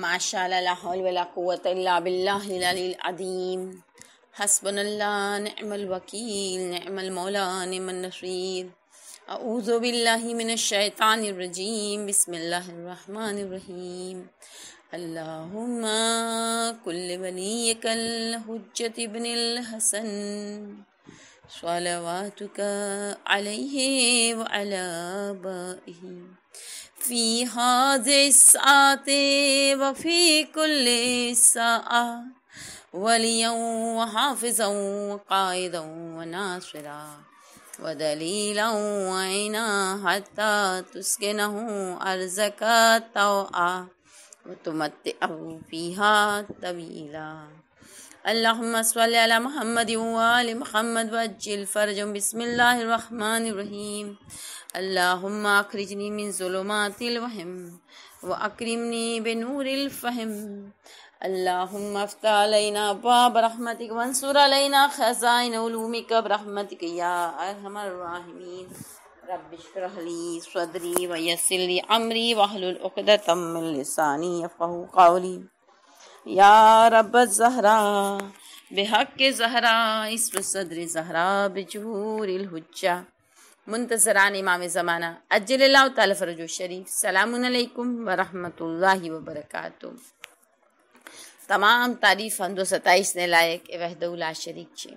माशा बिल्लाम हसबनल्लामलवकील नमलमौलानफ़ीर अज़ोबिल्लाशैतानरजीम बसमीम अल्लाहुम कुल्ल वलीकल हजत इबनिल हसन सलावातुका अलैहि व अला फी हाजे साते वफ़ी कुल्ले सा वलियों हाफिजों कायदों नासरा व दलीलों आइना हता तुस्के नहों अर्ज का तो आ व तुमत फीहा तवीला अल्लाहुम्मा सल्ली अला मुहम्मद व आल मुहम्मद वज्जिल फरजम बिस्मिल्लाहिर रहमानिर रहीम اللهم اخرجني من ظلمات الوهم واكرمني بنور الفهم اللهم افتح علينا باب رحمتك وانصر علينا خزائن علومك برحمتك يا ارحم الراحمين رب اشرح لي صدري ويسر لي امري واحلل عقدة من لساني يفقهوا قولي يا رب الزهراء بحق زهراء اسم صدر زهراء بجهور الحجة मुंतजरान इमाम ज़माना अजल्ला तलफरज शरीफ सलामकुम वरहमतुल्लाहि वबरकातु तमाम तारीफ़ हमदो सताइश ने लायक वहदउल्ला शरीक छे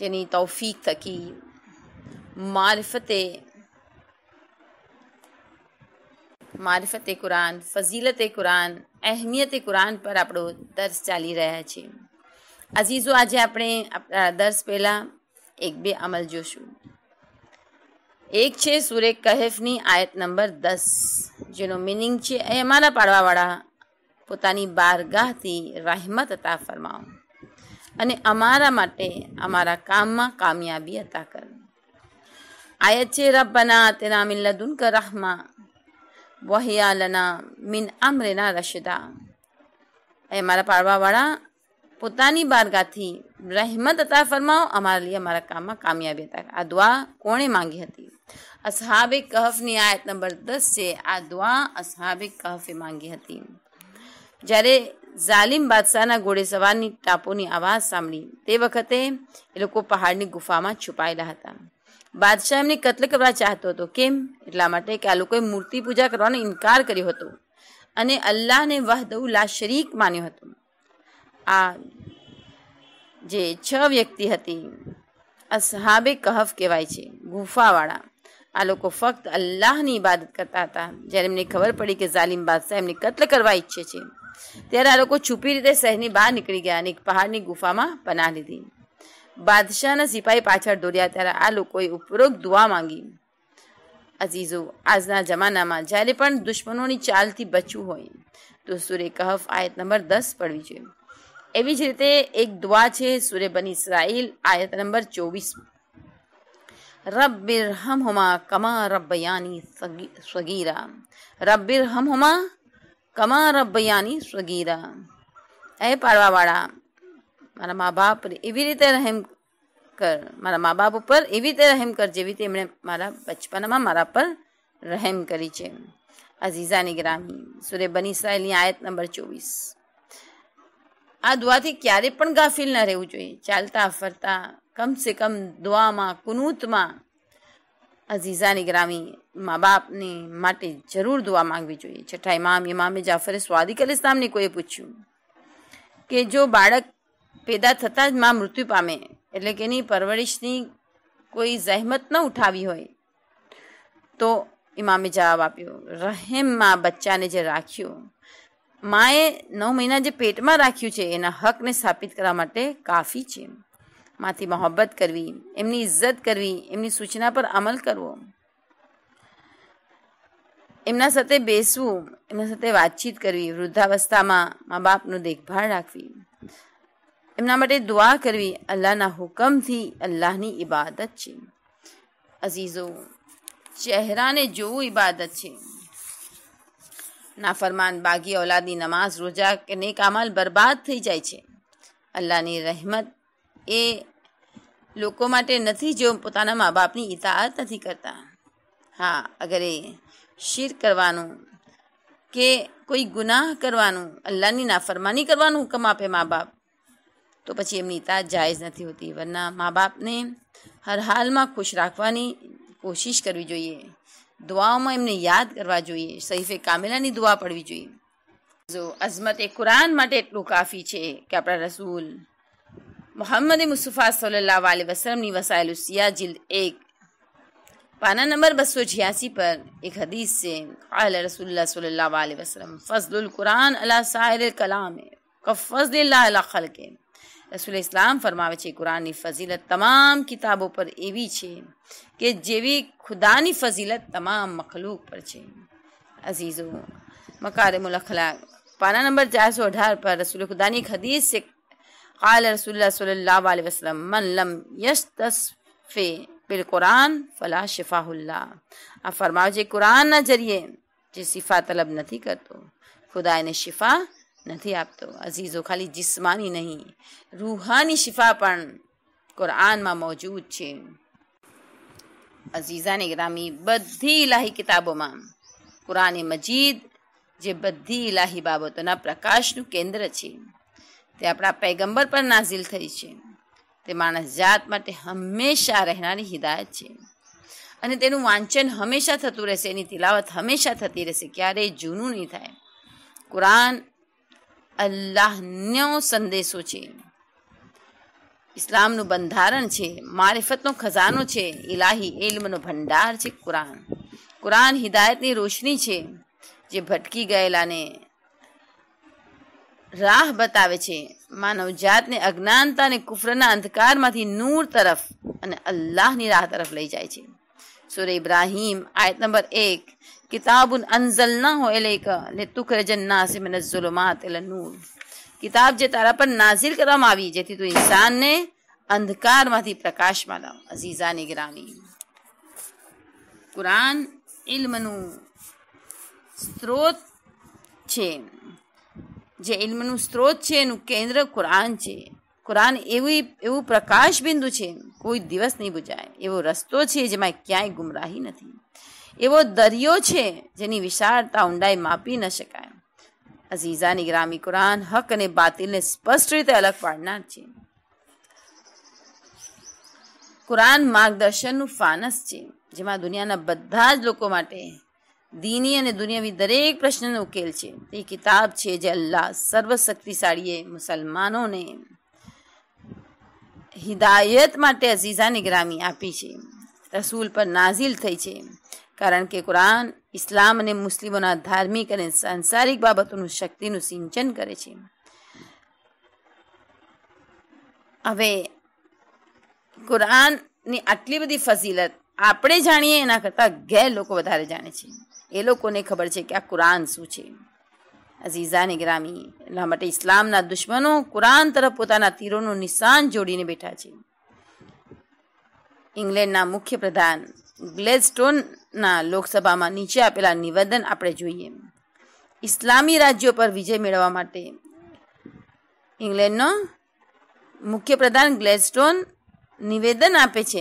જેની તૌફીક થકી મારફતે મારફતે કુરાન ફઝીલતે કુરાન અહેમિયતે કુરાન પર આપણો દર્શ ચાલી રહ્યા છે અઝીઝો આજે આપણે આપણા દર્શ પહેલાં એક બે અમલ જોશું એક છે સુરે કહેફની આયત નંબર દસ જેનો મિનિંગ છે એ અમારા પાડવાવાળા પોતાની બારગાહથી રહેમત અતા ફરમાવો અને અમારા માટે અમારા કામમાં કામયાબી અતા કરો આયત છે રબ્બના તેના મિન લદુનક રહમા વહિયા લના મિન અમરેના રશદા એ અમારા પાડવાવાળા પોતાની બારગાહથી રહેમત અતા ફરમાવો અમારા લીએ અમારા કામમાં કામયાબી અતા આ દુઆ કોણે માંગી હતી અસહાબે કહફની આયત નંબર દસ છે આ દુઆ અસહાબે કહફે માંગી હતી જ્યારે ઝાલિમ બાદશાહના ઘોડે સવારની ટાપોની આવાજ સાંભળી તે વખતે એ લોકો પહાડની ગુફામાં છુપાયેલા હતા બાદશાહ એમને કત્લ કરવા ચાહતો હતો કેમ એટલા માટે કે આ લોકોએ મૂર્તિ પૂજા કરવાનો ઇનકાર કર્યો હતો અને અલ્લાહને વહદઉલ્લા શરીક માન્યો હતો આ જે છ વ્યક્તિ હતી અસહાબે કહફ કહેવાય છે ગુફાવાળા आलो को ફક્ત અલ્લાહની ઇબાદત કરતા હતા જ્યારે એમને ખબર પડી કે ઝાલિમ બાદશાહ એમને કત્લ કરવા ઈચ્છે છે ત્યારે આ લોકો છુપી રીતે શહેરની બહાર નીકળી ગયા અને એક પહાડની ગુફામાં પનાહ લીધી બાદશાહના સિપાહી પાછળ દોડ્યા ત્યારે આ લોકોએ ઉપરોક્ત દુઆ માંગી અઝીઝો આજના જમાનામાં જ્યારે પણ દુશ્મનોની ચાલથી બચવું હોય તો સૂર્ય કહફ આયત નંબર દસ પડવી જોઈએ એવી જ રીતે એક દુઆ છે સૂર્ય બની ઇસરાઇલ આયત નંબર ચોવીસમાં રબ્બિર હમ હુમા કમા રબ્બયાની સગીરા રબ્બિર હમ હુમા કમા રબ્બયાની સગીરા એ પાડવાવાળા મારા મા બાપ એવી રીતે રહેમ કર મારા મા બાપ ઉપર એવી રીતે રહેમ કર જેવી રીતે એમણે મારા બચપનમાં મારા પર રહેમ કરી છે અઝીઝા ગ્રામી સુરે બની ઇસરાયલની આયત નંબર ચોવીસ આ દુઆથી ક્યારે પણ ગાફિલ ન રહેવું જોઈએ ચાલતા ફરતા કમ સે કમ દુઆમાં કુનૂતમાં અઝીઝાની ગ્રામી મા બાપને માટે જરૂર દુઆ માંગવી જોઈએ છઠ્ઠા ઇમામ ઇમામે જાફરે સ્વાદિક અલ ઇસ્લામને કોઈએ પૂછ્યું કે જો બાળક પેદા થતાં જ મા મૃત્યુ પામે એટલે કે એની પરવરિશની કોઈ ઝહેમત ન ઉઠાવી હોય તો ઇમામે જવાબ આપ્યો રહેમમાં બચ્ચાને જે રાખ્યો માએ નવ મહિના જે પેટમાં રાખ્યું છે એના હકને સ્થાપિત કરવા માટે કાફી છે માથી mohabbat કરી એમની इज्जत करवी એમની સૂચના પર अमल करवो એમના સતે બેસવું એમના સતે વાતચીત કરવી વૃદ્ધાવસ્થામાં માં બાપનો દેખભાળ રાખવી એમના માટે દુઆ કરવી અલ્લાહના हुक्म થી અલ્લાહની ઇબાદત છે عزیزو ચહેરાને જો ઇબાદત છે ના ફરમાન બાગી औलादी નમાઝ રોઝા કે નેકા amal બરબાદ થઈ જાય છે અલ્લાહની રહેમત એ લોકો માટે નથી જો પોતાના મા-બાપની ઇતાআত અધી કરતા હા અગર એ શિર કરવાનો કે કોઈ ગુનાહ કરવાનો અલ્લાહની نافરમાની કરવાનો હુકમ આપે મા-બાપ તો પછી એમની ઇતાજ जायઝ નથી હોતી वरना મા-બાપનેર હાલમાં ખુશ રાખવાની કોશિશ કરવી જોઈએ દુઆમાં એમને યાદ કરવા જોઈએ સહીફા કામલાની દુઆ پڑھવી જોઈએ જો અઝમત એ કુરાન માટે એટલું કાફી છે કે આપરા રસૂલ मोहम्मद मुस्तफ़ा सल्ला वसलम वसाइलसिया जिल्द एक पाना नंबर बस सौ छियासी पर एक हदीस से आल रसोल्ला सल्ला वसलम फ़जलकुरान अला साहिर कलाम फ़जल खल के रसूल इस्लाम फरमावे छे कुरान कुरानी फजीलत तमाम किताबों पर एवी छे કે જેવી ખુદાની ફઝીલત તમામ મખલૂક પર છે અઝીઝો મકારે મુલ અખલાક પાના નંબર ચારસો पर रसूल खुदा ખુદાની हदीस से क़ाल रसूल सल्ला वसलम मन लम यश तस्फ़े बिलकुरान फ़ला शिफाहुल्ला अब फरमाओ जे कुरान ना जरिए जे शिफा तलब नहीं करतो खुदा ने शिफा नहीं आपतो अजीज़ो खाली जिस्मानी नहीं रूहानी शिफा पण कुरान में मौजूद है અઝીઝાને ગ્રામી બધી ઇલાહી કિતાબોમાં કુરાને મજીદ જે બધી ઇલાહી બાબતોના પ્રકાશનું કેન્દ્ર છે તે આપણા પૈગંબર પર નાઝિલ થઈ છે તે માણસ જાત માટે હંમેશા રહેનારી હિદાયત છે અને તેનું વાંચન હંમેશા થતું રહેશે એની તિલાવત હંમેશા થતી રહેશે ક્યારેય જૂનું નહીં થાય કુરાન અલ્લાહનો સંદેશો છે ઇસ્લામનું બંધારણ છે મારિફતનો ખજાનો છે ઇલાહી ઇલ્મનો ભંડાર છે કુરાન કુરાન હિદાયતની રોશની છે જે ભટકી ગયેલાને રાહ બતાવે છે માનવજાતને અજ્ઞાનતા અને કુફરના અંધકારમાંથી નૂર તરફ અને અલ્લાહની રાહ તરફ લઈ જાય છે સુરે ઇબ્રાહીમ આયત નંબર એક કિતાબુન અંઝલના હો એલેકા લે તુખરજન નાસ મિન ઝુલુમાત ઇલા નૂર કિતાબ જે તારા પર નાઝિલ કરવામાં આવી જેથી તું ઇન્સાનને અંધકારમાંથી પ્રકાશમાં લાવ અઝીઝાની ગ્રામી કુરાન ઇલ્મનું સ્ત્રોત છે જે ઇલ્મનું સ્ત્રોત છે એનું કેન્દ્ર કુરાન છે કુરાન એવી એવું પ્રકાશ બિંદુ છે કોઈ દિવસ નહીં બુજાય એવો રસ્તો છે જેમાં ક્યાંય ગુમરાહી નથી એવો દરિયો છે જેની વિશાળતા ઊંડાઈ માપી ન શકાય અઝીઝા નિગરામી કુરાન હક અને બાતિલને સ્પષ્ટ રીતે અલગ પાડનાર છે કુરાન માર્ગદર્શનનું ફાનસ છે જેમાં દુનિયાના બધા જ લોકો માટે દીની અને દુનિયાવી દરેક પ્રશ્નનો ઉકેલ છે તે કિતાબ છે જે અલ્લાહ સર્વશક્તિશાળીએ મુસલમાનોને હિદાયત માટે અઝીઝા નિગરામી આપી છે રસૂલ પર નાઝિલ થઈ છે કારણ કે કુરાન ઇસ્લામ અને મુસ્લિમોના ધાર્મિક અને સાંસારિક બાબતોનું શક્તિનું સિંચન કરે છે હવે કુરાનની આટલી બધી ફઝીલત આપણે જાણીએ એના કરતાં ગેર લોકો વધારે જાણે છે એ લોકોને ખબર છે કે આ કુરાન શું છે અઝીઝાને ગ્રામી એટલા માટે ઇસ્લામના દુશ્મનો કુરાન તરફ પોતાના તીરોનું નિશાન જોડીને બેઠા છે ઇંગ્લેન્ડના મુખ્ય પ્રધાન ગ્લેડસ્ટોનના લોકસભામાં નીચે આપેલા નિવેદન આપણે જોઈએ ઇસ્લામી રાજ્યો પર વિજય મેળવવા માટે ઇંગ્લેન્ડનો મુખ્ય પ્રધાન ગ્લેડસ્ટોન નિવેદન આપે છે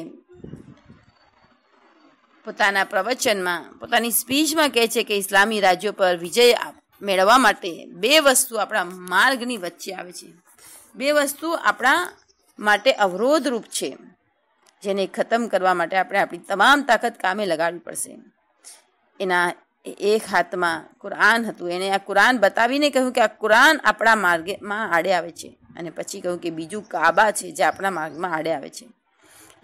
પોતાના પ્રવચનમાં પોતાની સ્પીચમાં કહે છે કે ઇસ્લામી રાજ્યો પર વિજય મેળવવા માટે બે વસ્તુ આપણા માર્ગની વચ્ચે આવે છે બે વસ્તુ આપણા માટે અવરોધરૂપ છે જેને ખતમ કરવા માટે આપણે આપણી તમામ તાકાત કામે લગાડવી પડશે એના એક હાથમાં કુરાન હતું એણે આ કુરાન બતાવીને કહ્યું કે આ કુરાન આપણા માર્ગમાં આડે આવે છે અને પછી કહ્યું કે બીજું કાબા છે જે આપણા માર્ગમાં આડે આવે છે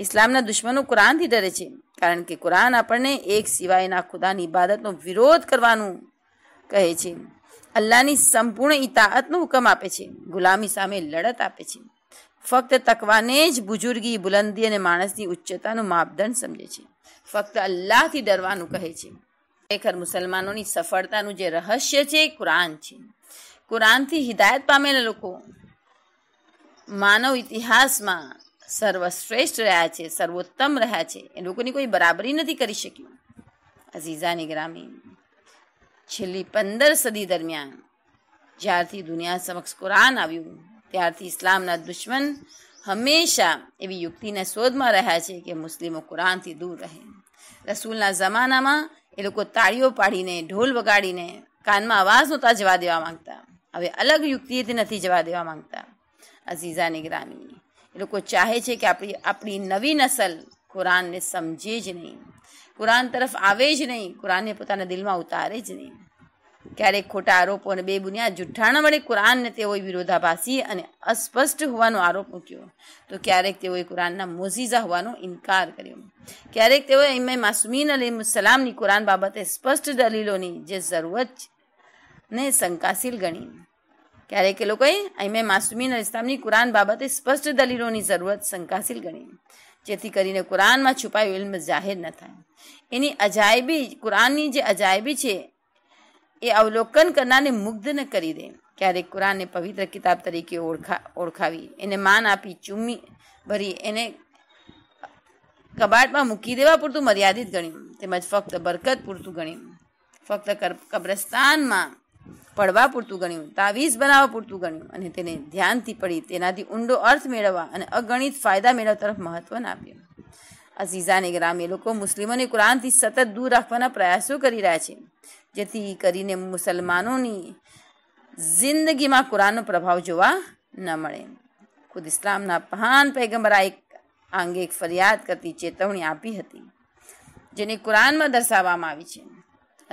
ઇસ્લામના દુશ્મનો કુરાનથી ડરે છે કારણ કે કુરાન આપણને એક સિવાયના ખુદાની ઇબાદતનો વિરોધ કરવાનું કહે છે અલ્લાહની સંપૂર્ણ ઇતાઅતનો હુકમ આપે છે ગુલામી સામે લડત આપે છે ફક્ત તકવાને જ બુજુર્ગી બુલંદી અને માણસની ઉચ્ચતાનું માપદંડ સમજે છે ફક્ત અલ્લાહથી ડરવાનું કહે છે ખરેખર મુસલમાનોની સફળતાનું જે રહસ્ય છે એ કુરાન છે કુરાનથી હિદાયત પામેલા લોકો માનવ ઇતિહાસમાં સર્વશ્રેષ્ઠ રહ્યા છે સર્વોત્તમ રહ્યા છે એ લોકોની કોઈ બરાબરી નથી કરી શક્યું અઝીઝાની ગ્રામી છેલ્લી પંદર સદી દરમિયાન જ્યારથી દુનિયા સમક્ષ કુરાન આવ્યું ત્યારથી ઇસ્લામના દુશ્મન હંમેશા એવી યુક્તિને શોધમાં રહ્યા છે કે મુસ્લિમો કુરાનથી દૂર રહે રસૂલના જમાનામાં એ લોકો તાળીઓ પાડીને ઢોલ વગાડીને કાનમાં અવાજ નહોતા જવા દેવા માંગતા હવે અલગ યુક્તિએથી નથી જવા દેવા માંગતા અઝીઝાની ગ્રામી એ લોકો ચાહે છે કે આપણી આપણી નવી નસલ કુરાનને સમજે જ નહીં કુરાન તરફ આવે જ નહીં કુરાનને પોતાના દિલમાં ઉતારે જ નહીં ક્યારેક ખોટા આરોપો અને બે બુનિયાદ જુઠ્ઠાણા વડે કુરાનને તેઓએ વિરોધાભાસી અને અસ્પષ્ટ હોવાનો આરોપ મૂક્યો તો ક્યારેક તેઓએ કુરાનના મોઝીઝા હોવાનો ઇનકાર કર્યો ક્યારેક તેઓએ ઇમે માસુમીન સલામની કુરાન બાબતે સ્પષ્ટ દલીલોની જે જરૂરત ને શંકાશીલ ગણી ક્યારેક એ લોકોએ અહીમે માસુમીન અલીસ્લામની કુરાન બાબતે સ્પષ્ટ દલીલોની જરૂરત શંકાશીલ ગણી જેથી કરીને કુરાનમાં છુપાયું ઇલ્મ જાહેર ન થાય એની અજાયબી કુરાનની જે અજાયબી છે એ અવલોકન કરનારને મુગ્ધ ન કરી દે ક્યારેક કુરાનને પવિત્ર કિતાબ તરીકે ઓળખા ઓળખાવી એને માન આપી ચુમ્મી ભરી એને કબાટમાં મૂકી દેવા પૂરતું મર્યાદિત ગણ્યું તેમજ ફક્ત બરકત પૂરતું ગણ્યું ફક્ત કબ્રસ્તાનમાં પડવા પૂરતું ગણ્યું તાવીજ બનાવવા પૂરતું ગણ્યું અને તેને ધ્યાનથી પડી તેનાથી ઊંડો અર્થ મેળવવા અને અગણિત ફાયદા મેળવવા તરફ મહત્વને આપ્યું અઝીઝાને ગ્રામ્ય લોકો મુસ્લિમોને કુરાનથી સતત દૂર રાખવાના પ્રયાસો કરી રહ્યા છે જેથી કરીને મુસલમાનોની જિંદગીમાં કુરાનનો પ્રભાવ જોવા ન મળે ખુદ ઇસ્લામના મહાન પૈગંબરા એક આંગે એક ફરિયાદ કરતી ચેતવણી આપી હતી જેને કુરાનમાં દર્શાવવામાં આવી છે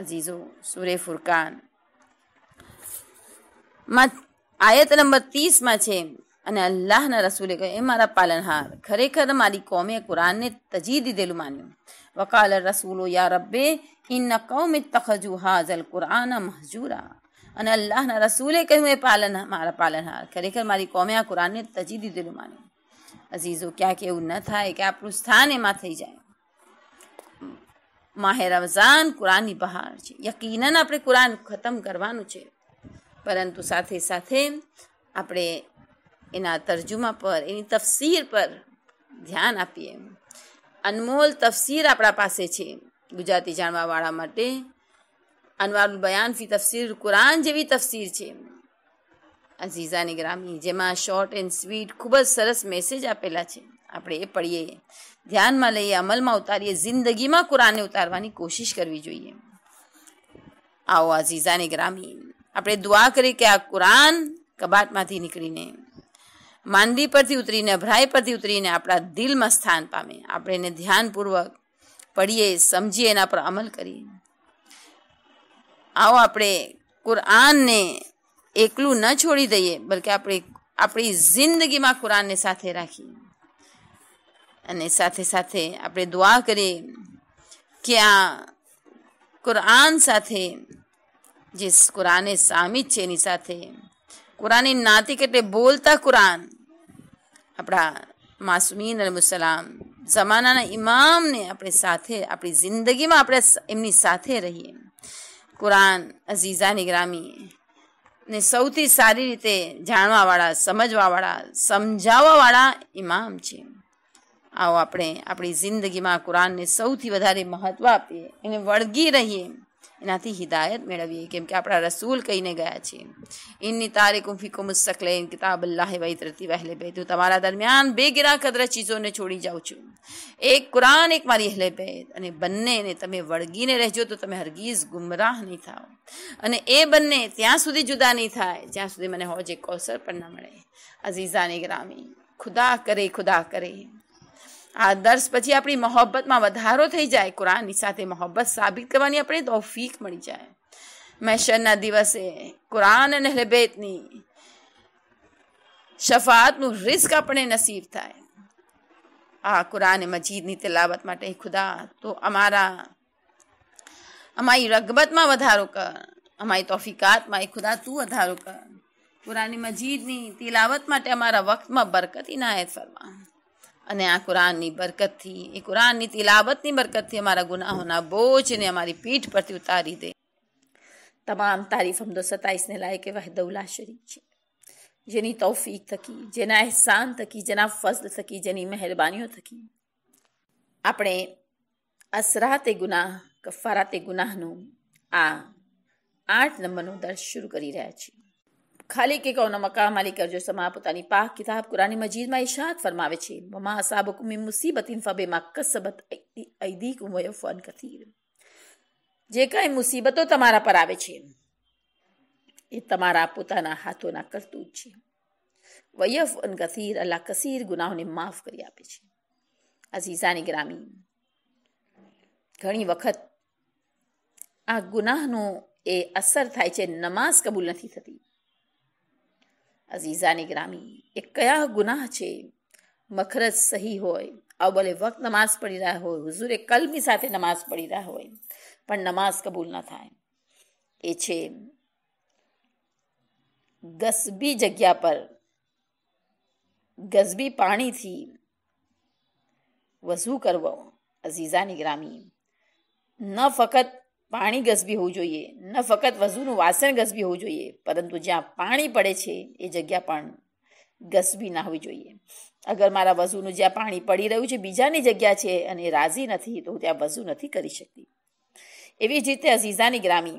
અઝીઝો સુરે ફુરકાન મસ આયત નંબર 30 માં છે અને અલ્લાહના રસૂલે કહ્યું એ મારા પાલનહાર ઘરે ઘરે મારી કોમીએ કુરાન ને તજીદી દલ માની વકાલ અર રસૂલ યો રબ્બે ઇન કૌમ તખજુ હાઝ અલકુરાન મહજુરા અને અલ્લાહના રસૂલે કહ્યું એ પાલન મારા પાલનહાર ઘરે ઘરે મારી કોમીએ કુરાન ને તજીદી દલ માની અજીઝો કે કે ઉ ન થા કે આપરો સ્થાન એ માં થઈ જાય માહીરવઝાન કુરાની બહાર છે યકીનાન આપણે કુરાન ખતમ કરવાનું છે પરંતુ સાથે સાથે આપણે એના તર્જુમા પર એની તફસીર પર ધ્યાન આપીએ અનમોલ તફસીર આપણા પાસે છે ગુજરાતી જાણવાવાળા માટે અનવારુલ બયાન ફી તફસીર કુરાન જેવી તફસીર છે અઝીઝાની ગ્રામી જેમાં શોર્ટ એન્ડ સ્વીટ ખૂબ જ સરસ મેસેજ આપેલા છે આપણે એ પડીએ ધ્યાનમાં લઈએ અમલમાં ઉતારીએ જિંદગીમાં કુરાનને ઉતારવાની કોશિશ કરવી જોઈએ આવો અઝીઝાની ગ્રામી આપણે દુઆ કરી કે આ કુરાન કબાટમાંથી નીકળીને માંદી પરથી ઉતરીને અભરાઈ પરથી ઉતરીને આપણા દિલમાં સ્થાન પામે આપણે એને ધ્યાનપૂર્વક પડીએ સમજીએ એના પર અમલ કરીએ આવો આપણે કુરાનને એકલું ન છોડી દઈએ બલકે આપણે આપણી જિંદગીમાં કુરાનને સાથે રાખીએ અને સાથે સાથે આપણે દુઆ કરીએ કે આ કુરાન સાથે જે કુરાને સામી છે એની સાથે કુરાનની નાતિક એટલે બોલતા કુરાન આપણા માસુમીન અલ મુસલામ જમાનાના ઇમામને આપણે સાથે આપણી જિંદગીમાં આપણે એમની સાથે રહીએ કુરાન અઝીઝા નિગ્રામી ને સૌથી સારી રીતે જાણવાવાળા સમજવાવાળા સમજાવવાવાળા ઇમામ છે આવો આપણે આપણી જિંદગીમાં કુરાનને સૌથી વધારે મહત્ત્વ આપીએ એને વળગી રહીએ એનાથી હિદાયત મેળવીએ કેમ કે આપણા રસૂલ કહીને ગયા છે ઇન્ની તારીકુમ ફીકુમ મુસ્તકલેન કિતાબ અલ્લાહ વૈતરતી વહેલે બે હું તમારા દરમિયાન બે ગિરા કદરા ચીજોને છોડી જાઉં છું એક કુરાન એક મારી અહલે બેત અને બંનેને તમે વળગીને રહેજો તો તમે હરગીઝ ગુમરાહ નહીં થાઓ અને એ બંને ત્યાં સુધી જુદા નહીં થાય જ્યાં સુધી મને હોજે કોસર પણ ના મળે અઝીઝાની ગ્રામી ખુદા કરે ખુદા કરે આ દર્શ પછી આપણી મોહબ્બતમાં વધારો થઈ જાય કુરાનની સાથે મોહબ્બત સાબિત કરવાની આપણે તોફીક મળી જાય મહેશરના દિવસે કુરાન અને હલેબેતની શફાતનું રિસ્ક આપણે નસીબ થાય આ કુરાન મજીદની તિલાવત માટે ખુદા તો અમારા અમારી રગબતમાં વધારો કર અમારી તોફિકાતમાં એ ખુદા તું વધારો કર કુરાની મજીદની તિલાવત માટે અમારા વખતમાં બરકતી ઇનાયત ફરવા અને આ કુરાનની બરકતથી એ કુરાનની તિલાવતની બરકતથી અમારા ગુનાહોના બોજને અમારી પીઠ પરથી ઉતારી દે તમામ તારીફ હમદો સતાઈસને લાયક એવા દૌલા શરીફ છે જેની તૌફીક થકી જેના અહેસાન થકી જેના ફઝલ થકી જેની મહેરબાનીઓ થકી આપણે અસરા તે ગુનાહ કફારા તે ગુનાહનો આ આઠ નંબરનો દર્શ શરૂ કરી રહ્યા છીએ ખાલી કે કૌના મકા માલિક કરજો સમા પોતાની પાક કિતાબ કુરાની મજીદમાં ઇશાદ ફરમાવે છે મમા અસાબકુમી મુસીબતીન ફબેમાં કસબત ઐદી કુમય ફન કથીર જે કાંઈ મુસીબતો તમારા પર આવે છે એ તમારા પોતાના હાથોના કરતૂત છે વયફ અન કથીર અલ્લાહ કસીર ગુનાહોને માફ કરી આપે છે અઝીઝાની ગ્રામી ઘણી વખત આ ગુનાહનો એ અસર થાય છે નમાઝ કબૂલ નથી થતી અઝીઝાની ગ્રામી એ કયા ગુનાહ છે મખરજ સહી હોય અવબલે વખત નમાઝ પડી રહ્યા હોય હુઝુરે કલમી સાથે નમાઝ પડી રહ્યા હોય પણ નમાઝ કબૂલ ન થાય એ છે ગસબી જગ્યા પર ગસબી પાણીથી વઝુ કરવો અઝીઝાની ગ્રામી ન ફક્ત પાણી ગસબી હોવું જોઈએ ન ફક્ત વજુનું વાસણ ગસબી હોવું જોઈએ પરંતુ જ્યાં પાણી પડે છે એ જગ્યા પણ ગસબી ના હોવી જોઈએ અગર મારા વજુનું જ્યાં પાણી પડી રહ્યું છે બીજાની જગ્યા છે અને રાજી નથી તો હું ત્યાં વજુ નથી કરી શકતી એવી જ રીતે અઝીઝાની ગ્રામી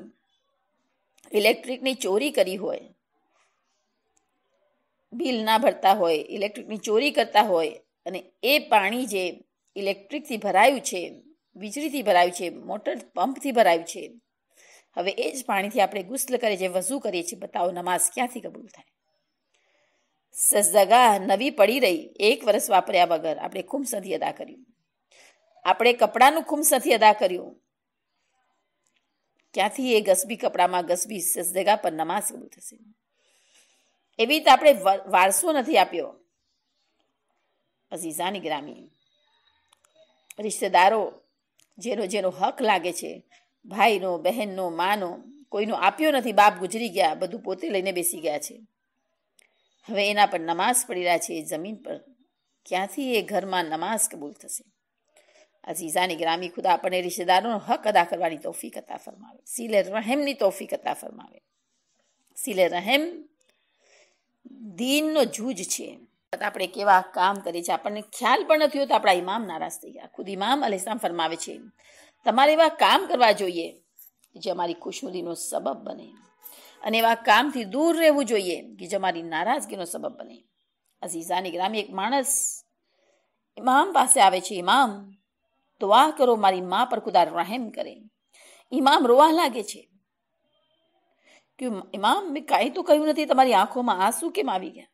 ઇલેક્ટ્રિકની ચોરી કરી હોય બિલ ના ભરતા હોય ઇલેક્ટ્રિકની ચોરી કરતા હોય અને એ પાણી જે ઇલેક્ટ્રિકથી ભરાયું છે વીજળીથી ભરાયું છે મોટર પંપથી ભરાયું છે હવે એ જ પાણીથી આપણે ગુસ્લ કરીએ છીએ વઝુ કરીએ છીએ બતાવો નમાઝ ક્યાંથી કબૂલ થાય સજદાગાહ નવી પડી રહી એક વર્ષ વાપર્યા વગર આપણે ખુમ્સ નથી અદા કર્યું આપણે કપડાનું ખુમ્સ નથી અદા કર્યું ક્યાંથી એ ગસબી કપડામાં ગસબી સજદગા પર નમાઝ કબૂલ થશે એવી રીતે આપણે વારસો નથી આપ્યો અઝીઝાની ગ્રામી રિશ્તેદારો જેનો જેનો હક લાગે છે ભાઈનો બહેનનો માનો કોઈનો આપ્યો નથી બાપ ગુજરી ગયા બધું પોતે લઈને બેસી ગયા છે હવે એના પર નમાઝ પડી રહ્યા છે એ જમીન પર ક્યાંથી એ ઘરમાં નમાઝ કબૂલ થશે અઝીઝાની ગ્રામી ખુદા આપણને રિશ્તેદારોનો હક અદા કરવાની તોફીક અતા ફરમાવે સીલે રહેમની તોફીક અતા ફરમાવે સીલે રહેમ દીનનો જૂજ છે આપણે કેવા કામ કરીએ છીએ આપણને ખ્યાલ પણ નથી હોતો આપણા ઇમામ નારાજ થઈ ગયા ખુદ ઇમામ અલીસ્લામ ફરમાવે છે તમારે એવા કામ કરવા જોઈએ જે અમારી ખુશનુદીનો સબબ બને અને એવા કામથી દૂર રહેવું જોઈએ કે જે અમારી નારાજગીનો સબબ બને અઝીઝાની ગ્રામી એક માણસ ઇમામ પાસે આવે છે ઇમામ દુઆ કરો મારી મા પર ખુદા રહેમ કરે ઇમામ રોવા લાગે છે કે ઇમામ મેં કાંઈ તો કહ્યું નથી તમારી આંખોમાં આંસુ કેમ આવી ગયા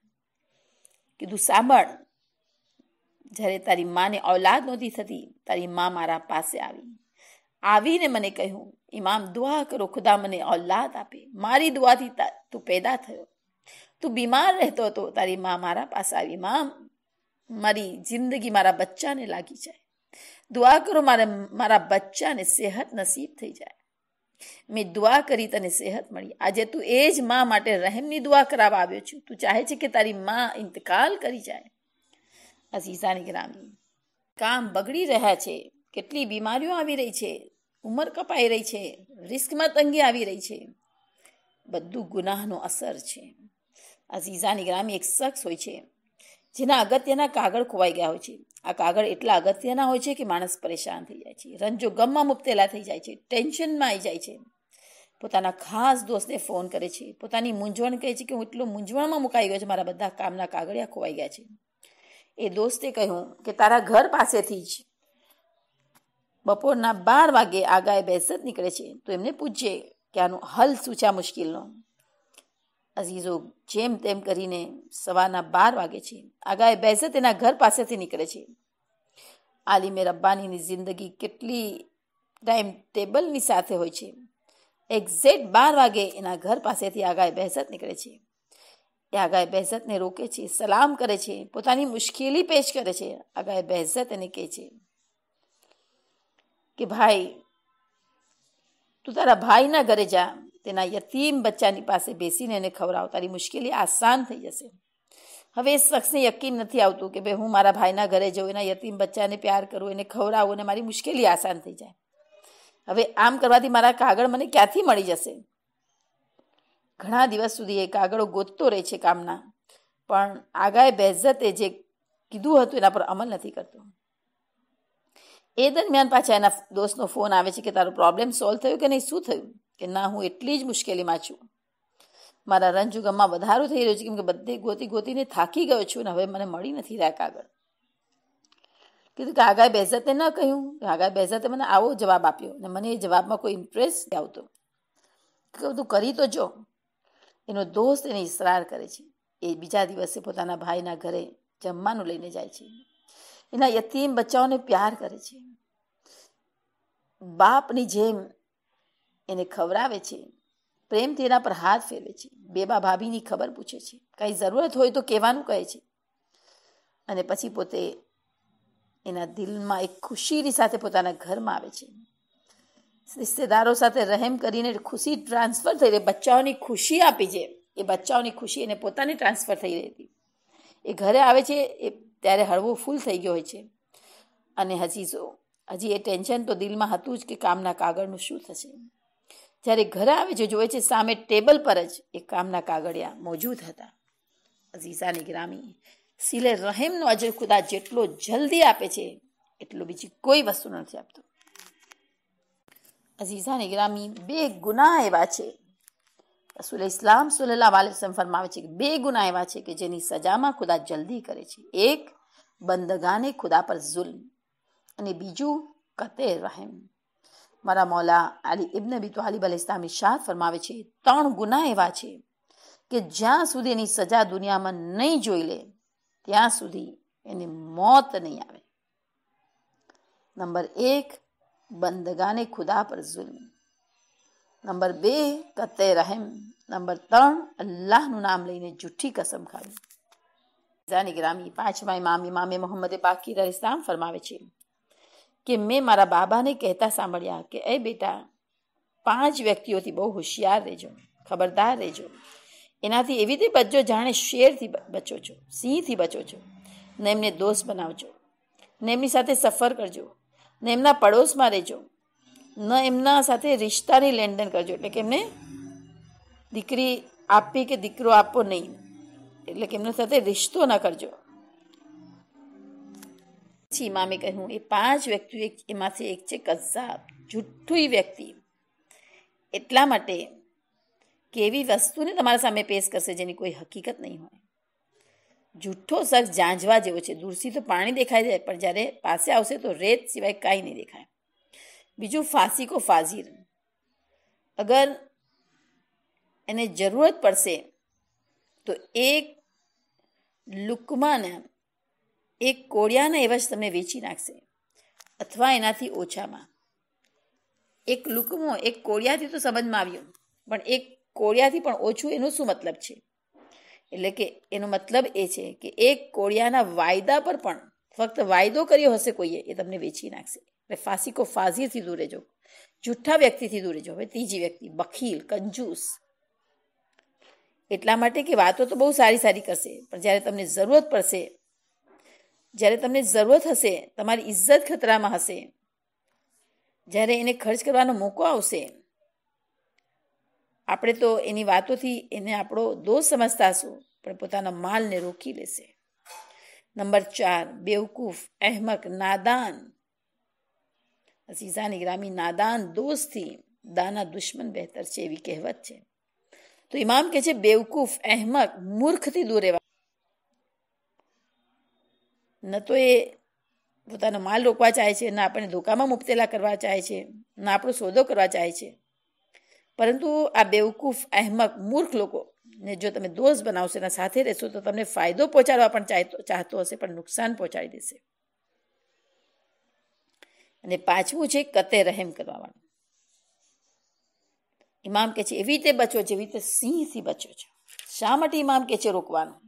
કીધું સાંભળ જ્યારે તારી માને ઔલાદ નહોતી થતી તારી મા મારા પાસે આવી આવીને મને કહ્યું ઇમામ દુઆ કરો ખુદા મને ઔલાદ આપે મારી દુઆથી તું પેદા થયો તું બીમાર રહેતો હતો તારી મા મારા પાસે આવી મામ મારી જિંદગી મારા બચ્ચાને લાગી જાય દુઆ કરો મારા મારા બચ્ચાને સેહત નસીબ થઈ જાય મેં દુઆ કરી તને સેહત મળી આજે તું એ જ મા માટે રહેમની દુઆ કરાવવા આવ્યો છું તું ચાહે છે કે તારી મા ઇંતકાલ કરી જાય અઝીઝાની ગ્રામી કામ બગડી રહ્યા છે કેટલી બીમારીઓ આવી રહી છે ઉંમર કપાઈ રહી છે રિસ્કમાં તંગી આવી રહી છે બધું ગુનાહનો અસર છે અઝીઝાની ગ્રામી એક શખ્સ હોય છે જેના અગત્યના કાગળ ખોવાઈ ગયા હોય છે આ કાગળ એટલા અગત્યના હોય છે કે માણસ પરેશાન થઈ જાય છે રંજો ગમમાં મુક્તેલા થઈ જાય છે ટેન્શનમાં આવી જાય છે પોતાના ખાસ દોસ્તને ફોન કરે છે પોતાની મૂંઝવણ કહે છે કે હું એટલું મૂંઝવણમાં મુકાઈ ગયો છે મારા બધા કામના કાગળિયા ખોવાઈ ગયા છે એ દોસ્તે કહ્યું કે તારા ઘર પાસેથી જ બપોરના બાર વાગે આગાએ બેસત નીકળે છે તો એમને પૂછજે કે આનું હલ શું છે આ મુશ્કેલનો અઝીઝો જેમ તેમ કરીને સવારના બાર વાગે છે આગાએ બેઝે તેના ઘર પાસેથી નીકળે છે આલિમે રબ્બાનીની જિંદગી કેટલી ટાઈમ ટેબલની સાથે હોય છે એક્ઝેક્ટ બાર વાગે એના ઘર પાસેથી આગાએ બહેસત નીકળે છે એ આગાએ બહેસતને રોકે છે સલામ કરે છે પોતાની મુશ્કેલી પેશ કરે છે આગાએ બહેસત એને કહે છે કે ભાઈ તું તારા ભાઈના ઘરે જા તેના યતીમ બચ્ચાની પાસે બેસીને એને ખવડાવો તારી મુશ્કેલી આસાન થઈ જશે હવે એ શખ્સને યકીન નથી આવતું કે ભાઈ હું મારા ભાઈના ઘરે જઉં એના યતીમ બચ્ચાને પ્યાર કરું એને ખવડાવું અને મારી મુશ્કેલી આસાન થઈ જાય હવે આમ કરવાથી મારા કાગળ મને ક્યાંથી મળી જશે ઘણા દિવસ સુધી એ કાગળો ગોતતો રહે છે કામના પણ આગાએ બેઝતે જે કીધું હતું એના પર અમલ નથી કરતો એ દરમિયાન પાછા એના દોસ્તનો ફોન આવે છે કે તારો પ્રોબ્લેમ સોલ્વ થયો કે નહીં શું થયું કે ના હું એટલી જ મુશ્કેલીમાં છું મારા રણજુગમમાં વધારો થઈ રહ્યો છે કેમ કે બધે ગોતી ગોતીને થાકી ગયો છું અને હવે મને મળી નથી રહ્યા કાગળ કીધું કે આગાય બેઝતે ન કહ્યું આગાય બેઝતે મને આવો જવાબ આપ્યો અને મને એ જવાબમાં કોઈ ઇન્ટરેસ્ટ આવતો તું કરી તો જો એનો દોસ્ત એને ઇસરાર કરે છે એ બીજા દિવસે પોતાના ભાઈના ઘરે જમવાનું લઈને જાય છે એના યતીમ બચ્ચાઓને પ્યાર કરે છે બાપની જેમ એને ખવડાવે છે પ્રેમ તેના પર હાથ ફેરવે છે બેબા ભાભીની ખબર પૂછે છે કાંઈ જરૂરત હોય તો કહેવાનું કહે છે અને પછી પોતે એના દિલમાં એક ખુશીની સાથે પોતાના ઘરમાં આવે છે રિશ્તેદારો સાથે રહેમ કરીને ખુશી ટ્રાન્સફર થઈ રહી બચ્ચાઓની ખુશી આપી છે એ બચ્ચાઓની ખુશી એને પોતાની ટ્રાન્સફર થઈ રહી હતી એ ઘરે આવે છે એ ત્યારે હળવો ફૂલ થઈ ગયો હોય છે અને હજી હજી એ ટેન્શન તો દિલમાં હતું જ કે કામના કાગળનું શું થશે જ્યારે ઘરે આવે છે જોવે છે સામે ટેબલ પર જ એ કામના કાગળિયા મોજૂદ હતા અઝીઝાની ગ્રામી સિલે રહેમનો અજર ખુદા જેટલો જલ્દી આપે છે એટલું બીજી કોઈ વસ્તુ નથી આપતું અઝીઝાની ગ્રામી બે ગુના એવા છે રસુલ ઇસ્લામ સુલ્લાહ આલમ ફરમાવે છે કે બે ગુના એવા છે કે જેની સજામાં ખુદા જલ્દી કરે છે એક બંદગાને ખુદા પર જુલ્મ અને બીજું કતે રહેમ મારા મૌલા અલી ઇબ્ન બી તાલિબ અલ ઇસ્લામ શાહ ફરમાવે છે ત્રણ ગુના એવા છે કે જ્યાં સુધી એની સજા દુનિયામાં નહીં જોઈ લે ત્યાં સુધી એની મોત નહીં આવે નંબર એક બંદગાને ખુદા પર zulમ નંબર બે કતે રહેમ નંબર ત્રણ અલ્લાહનું નામ લઈને જુઠ્ઠી કસમ ખાવી જાની ગ્રામી પાંચમા ઇમામ ઇમામે મોહમ્મદે બાકી ઇસ્લામ ફરમાવે છે કે મેં મારા બાબાને કહેતા સાંભળ્યા કે એ બેટા પાંચ વ્યક્તિઓથી બહુ હોશિયાર રહેજો ખબરદાર રહેજો એનાથી એવી રીતે બચજો જાણે શેરથી બચો છો સિંહથી બચો છો ને એમને દોસ્ત બનાવજો ને એમની સાથે સફર કરજો ને એમના પડોશમાં રહેજો ન એમના સાથે રિશ્તાની લેણદેણ કરજો એટલે કે એમને દીકરી આપવી કે દીકરો આપો નહીં એટલે કે એમના સાથે રિશ્તો ન કરજો ઇમામે કહ્યું એ પાંચ વ્યક્તિઓ એમાંથી એક છે કઝાબ જુઠ્ઠું વ્યક્તિ એટલા માટે કે એવી વસ્તુને તમારા સામે પેશ કરશે જેની કોઈ હકીકત નહીં હોય જુઠ્ઠો શખ્સ જાંજવા જેવો છે દૂરથી તો પાણી દેખાઈ જાય પણ જ્યારે પાસે આવશે તો રેત સિવાય કાંઈ નહીં દેખાય બીજું ફાંસી કો ફાજીર અગર એને જરૂરત પડશે તો એક લુકમાને એક કોળિયાના એવા જ તમને વેચી નાખશે અથવા એનાથી ઓછામાં એક લુકમો એક કોળિયાથી તો સમજમાં આવ્યું પણ એક કોળિયાથી પણ ઓછું એનું શું મતલબ છે એટલે કે એનો મતલબ એ છે કે એક કોળિયાના વાયદા પર પણ ફક્ત વાયદો કર્યો હશે કોઈએ એ તમને વેચી નાખશે એટલે ફાંસીકો ફાઝીથી દૂર રહેજો જૂઠ્ઠા વ્યક્તિથી દૂર રહેજો હવે ત્રીજી વ્યક્તિ બખીલ કંજૂસ એટલા માટે કે વાતો તો બહુ સારી સારી કરશે પણ જ્યારે તમને જરૂરત પડશે જ્યારે તમને જરૂરત હશે તમારી ઇજ્જત ખતરામાં હશે જ્યારે એને ખર્ચ કરવાનો મોકો આવશે આપણે તો એની વાતોથી એને આપણો દોષ સમજતા હશું પણ પોતાના માલને રોકી લેશે નંબર ચાર બેવકૂફ અહેમક નાદાન અઝીઝા નિગરામી નાદાન દોસ્તથી દાના દુશ્મન બહેતર છે એવી કહેવત છે તો ઇમામ કે છે બેવકૂફ અહેમક મૂર્ખથી દૂર રહેવા ન તો એ પોતાનો માલ રોકવા ચાહે છે ના આપણને ધોકામાં મુક્તેલા કરવા ચાહે છે ના આપણો સોદો કરવા ચાહે છે પરંતુ આ બેવકૂફ અહેમક મૂર્ખ લોકો ને જો તમે દોસ્ત બનાવશો એના સાથે રહેશો તો તમને ફાયદો પહોંચાડવા પણ ચાહતો ચાહતો હશે પણ નુકસાન પહોંચાડી દેશે અને પાંચમું છે કતે રહેમ કરવાનું ઇમામ કહે છે એવી રીતે બચો જેવી રીતે સિંહથી બચ્યો છે શા માટે ઇમામ કે છે રોકવાનું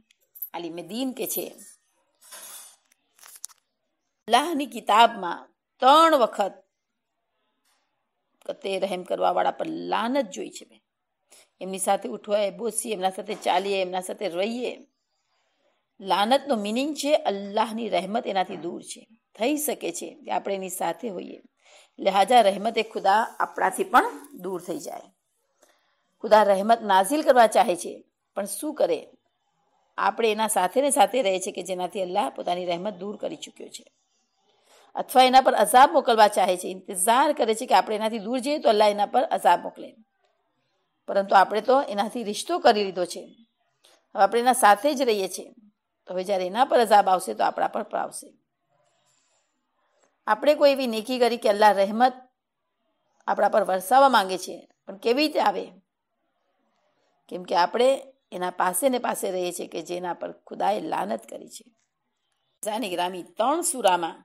આલી મેદીન કે છે અલ્લાહની કિતાબમાં ત્રણ વખત કતે રહેમ કરવાવાળા પર લાનત જોઈ છે એમની સાથે ઉઠવાય બોસીએ એમના સાથે ચાલીએ એમના સાથે રહીએ લાનતનો મિનિંગ છે અલ્લાહની રહેમત એનાથી દૂર છે થઈ શકે છે કે આપણે એની સાથે હોઈએ લહાજા રહેમત એ ખુદા આપણાથી પણ દૂર થઈ જાય ખુદા રહેમત નાઝિલ કરવા ચાહે છે પણ શું કરે આપણે એના સાથે ને સાથે રહે છે કે જેનાથી અલ્લાહ પોતાની રહેમત દૂર કરી ચૂક્યો છે અથવા એના પર અઝાબ મોકલવા ચાહે છે ઇંતજાર કરે છે કે આપણે એનાથી દૂર જઈએ તો અલ્લાહ એના પર અઝાબ મોકલે પરંતુ આપણે તો એનાથી રિશ્તો કરી લીધો છે હવે આપણે એના સાથે જ રહીએ છીએ તો હવે જ્યારે એના પર અઝાબ આવશે તો આપણા પર આવશે આપણે કોઈ એવી નેકી કરી કે અલ્લાહ રહેમત આપણા પર વરસાવવા માંગે છે પણ કેવી રીતે આવે કેમ કે આપણે એના પાસે ને પાસે રહીએ છીએ કે જેના પર ખુદાએ લાનત કરી છે જાની ગ્રામી ત્રણ સુરામાં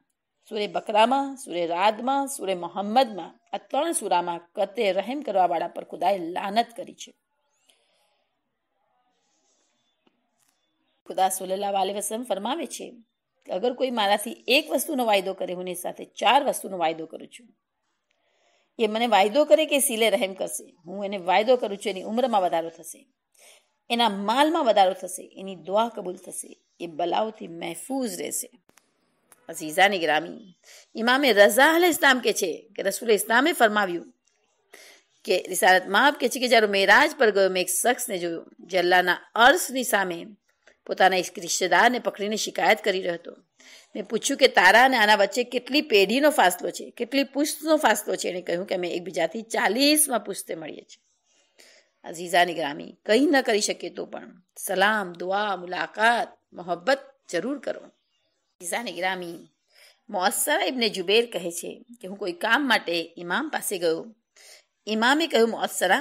સુરે બકરામાં સુરે રાદમાં સુરે મોહમ્મદમાં આ ત્રણ સુરામાં કતે રહેમ કરવાવાળા પર ખુદાએ લાનત કરી છે ખુદા સુલેલા વાલે વસલમ ફરમાવે છે અગર કોઈ મારાથી એક વસ્તુનો વાયદો કરે હું એની સાથે ચાર વસ્તુનો વાયદો કરું છું એ મને વાયદો કરે કે સીલે રહેમ કરશે હું એને વાયદો કરું છું એની ઉંમરમાં વધારો થશે એના માલમાં વધારો થશે એની દુઆ કબૂલ થશે એ બલાવથી મહેફૂઝ રહેશે अज़ीज़ानि ग्रमी इमाम रजा अलैहि सलाम केचे के रसूल ए इस्लाम ने फरमावियो के इसरात माब केचे के जारो मेराज पर गयो में एक शख्स ने जो जल्लाना अर्श के सामने પોતાને ઇસ્ક્રિષ્ટદાર ને પકડીને شکایت કરી રહ્યો તો મે પૂછ્યું કે તારા ને આના બચ્ચે કેટલી પેઢીનો ફાસ્તો છે કેટલી પુષ્પનો ફાસ્તો છે એને કહ્યું કે મે એક બીજાથી 40માં પુસ્તે મળિયે છે અज़ीज़ानि ग्रमी કઈ ન કરી શકે તો પણ સલામ દુઆ મુલાકાત mohabbat જરૂર કરો ઈઝાને ગ્રામી મોસરા ઇબને જુબેર કહે છે કે હું કોઈ કામ માટે ઇમામ પાસે ગયો ઇમામે કહ્યું મોસરા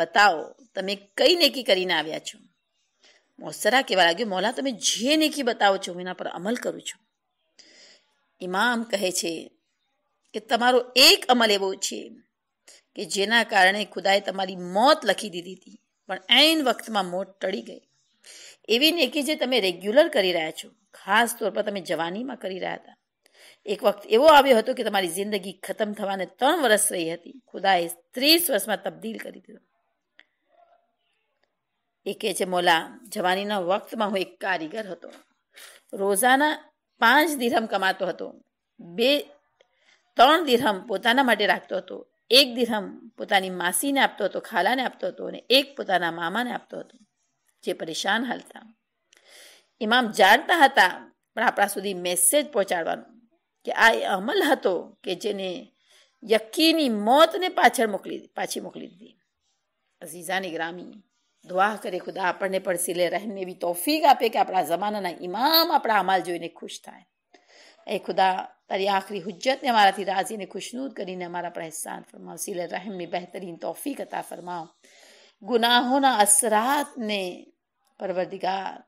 બતાવો તમે કઈ નેકી કરીને આવ્યા છો મોસરા કહેવા લાગ્યું મોલા તમે જે નેકી બતાવો છો હું એના પર અમલ કરું છું ઇમામ કહે છે કે તમારો એક અમલ એવો છે કે જેના કારણે ખુદાએ તમારી મોત લખી દીધી હતી પણ એન વખતમાં મોત ટળી ગઈ એવી નેકી જે તમે રેગ્યુલર કરી રહ્યા છો ખાસ તોર પર તમે જવાનીમાં કરી રહ્યા હતા એક વખત એવો આવ્યો હતો કે તમારી જિંદગી ખતમ થવાને ત્રણ વર્ષ રહી હતી ખુદાએ ત્રીસ વર્ષમાં તબદીલ કરી દીધો એ કહે છે મોલા જવાનીના વખતમાં હું એક કારીગર હતો રોજાના પાંચ દિરહમ કમાતો હતો બે ત્રણ દિરહમ પોતાના માટે રાખતો હતો એક દિરહમ પોતાની માસીને આપતો હતો ખાલાને આપતો હતો અને એક પોતાના મામાને આપતો હતો કે પરેશાન હતા ઇмам જાણતા હતા પણ આપળા સુધી મેસેજ પહોંચાડવાનો કે આ अमल હતો કે જેને યકીની મોત ને પાછળ મોકલી દી પાછી મોકલી દીધી અસીજાની ગ્રામી દુઆ કરે ખુદા આપણને પરસીલે રહેને ભી તૌફીક આપે કે આપળા જમાનાના ઇмам આપડા амаલ જોઈને ખુશ થાય એ ખુદા તરી આખરી હુજ્જત ને અમારા થી રાજી ને ખુશનુદ કરી ને અમારા પર احسان ફરમાવ સિલે રહેમ ને બેહતરીન તૌફીક અતા ફરમાવ ગુનાહો ના અસરાત ને પરવરદિગાર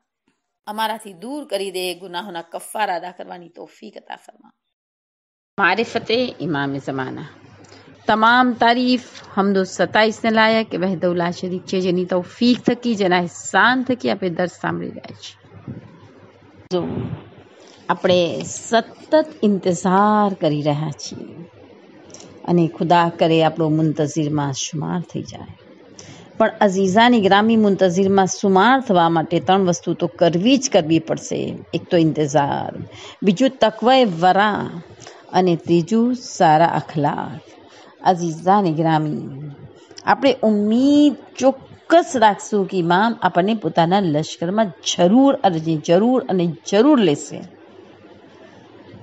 અમારાથી દૂર કરી દે ગુનાહોના કફાર અદા કરવાની તોફીક અતા ફરમા મારિફતે ઇમામ જમાના તમામ તારીફ હમદો સતાઈસને લાયક કે વહેદઉલ્લા શરીફ છે જેની તોફીક થકી જેના એહસાન થકી આપણે દર્શ સાંભળી રહ્યા છે જો આપણે સતત ઇંતઝાર કરી રહ્યા છીએ અને ખુદા કરે આપણો મુંતઝીરમાં શુમાર થઈ જાય પણ અઝીઝાની ગ્રામી મુંતઝીરમાં સુમાર થવા માટે ત્રણ વસ્તુ તો કરવી જ કરવી પડશે એક તો ઇંતજાર બીજું તકવાએ વરા અને ત્રીજું સારા અખલાક અઝીઝાની ગ્રામી આપણે ઉમ્મીદ ચોક્કસ રાખશું કે ઇમામ આપણને પોતાના લશ્કરમાં જરૂર અરજી જરૂર અને જરૂર લેશે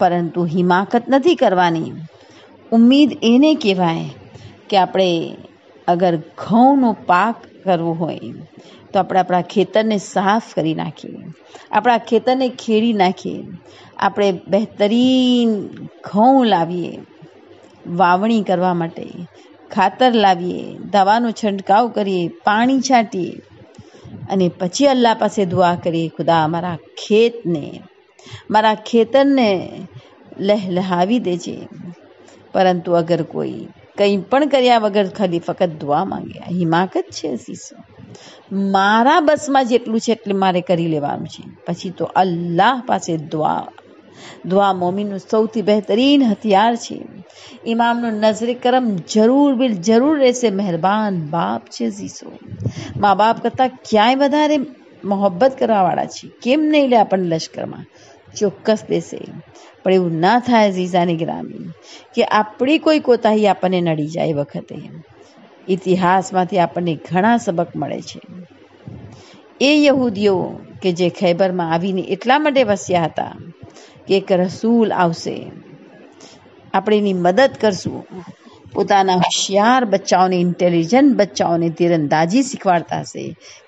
પરંતુ હિમાકત નથી કરવાની ઉમ્મીદ એને કહેવાય કે આપણે અગર ઘઉંનો પાક કરવો હોય તો આપણે આપણા ખેતરને સાફ કરી નાખીએ આપણા ખેતરને ખેડી નાખીએ આપણે બહેતરીન ઘઉં લાવીએ વાવણી કરવા માટે ખાતર લાવીએ દવાનો છંટકાવ કરીએ પાણી છાંટીએ અને પછી અલ્લાહ પાસે દુઆ કરીએ ખુદા મારા ખેતને મારા ખેતરને લહેલહાવી દેજે પરંતુ અગર કોઈ કંઈ પણ કર્યા વગર ખાલી ફક્ત દુઆ માંગ્યા હિમાકત છે શીશો મારા બસમાં જેટલું છે એટલે મારે કરી લેવાનું છે પછી તો અલ્લાહ પાસે દુઆ દુઆ મોમીનનું સૌથી બહેતરીન હથિયાર છે ઇમામનો નજરે કરમ જરૂર બિલ જરૂર રહેશે મહેરબાન બાપ છે શીશો મા બાપ કરતાં ક્યાંય વધારે મોહબ્બત કરવાવાળા છે કેમ નહીં લે આપણને લશ્કરમાં ચોક્કસ દેશે પણ એવું ના થાય ઝીઝાની ગ્રામી કે આપણી કોઈ કોતાહી આપણને નડી જાય વખતે ઇતિહાસમાંથી આપણને ઘણા સબક મળે છે એ યહૂદીઓ કે જે ખૈબરમાં આવીને એટલા માટે વસ્યા હતા કે એક રસૂલ આવશે આપણે એની મદદ કરશું પોતાના હોશિયાર બચ્ચાઓને ઇન્ટેલિજન્ટ બચ્ચાઓને તીરંદાજી શીખવાડતા હશે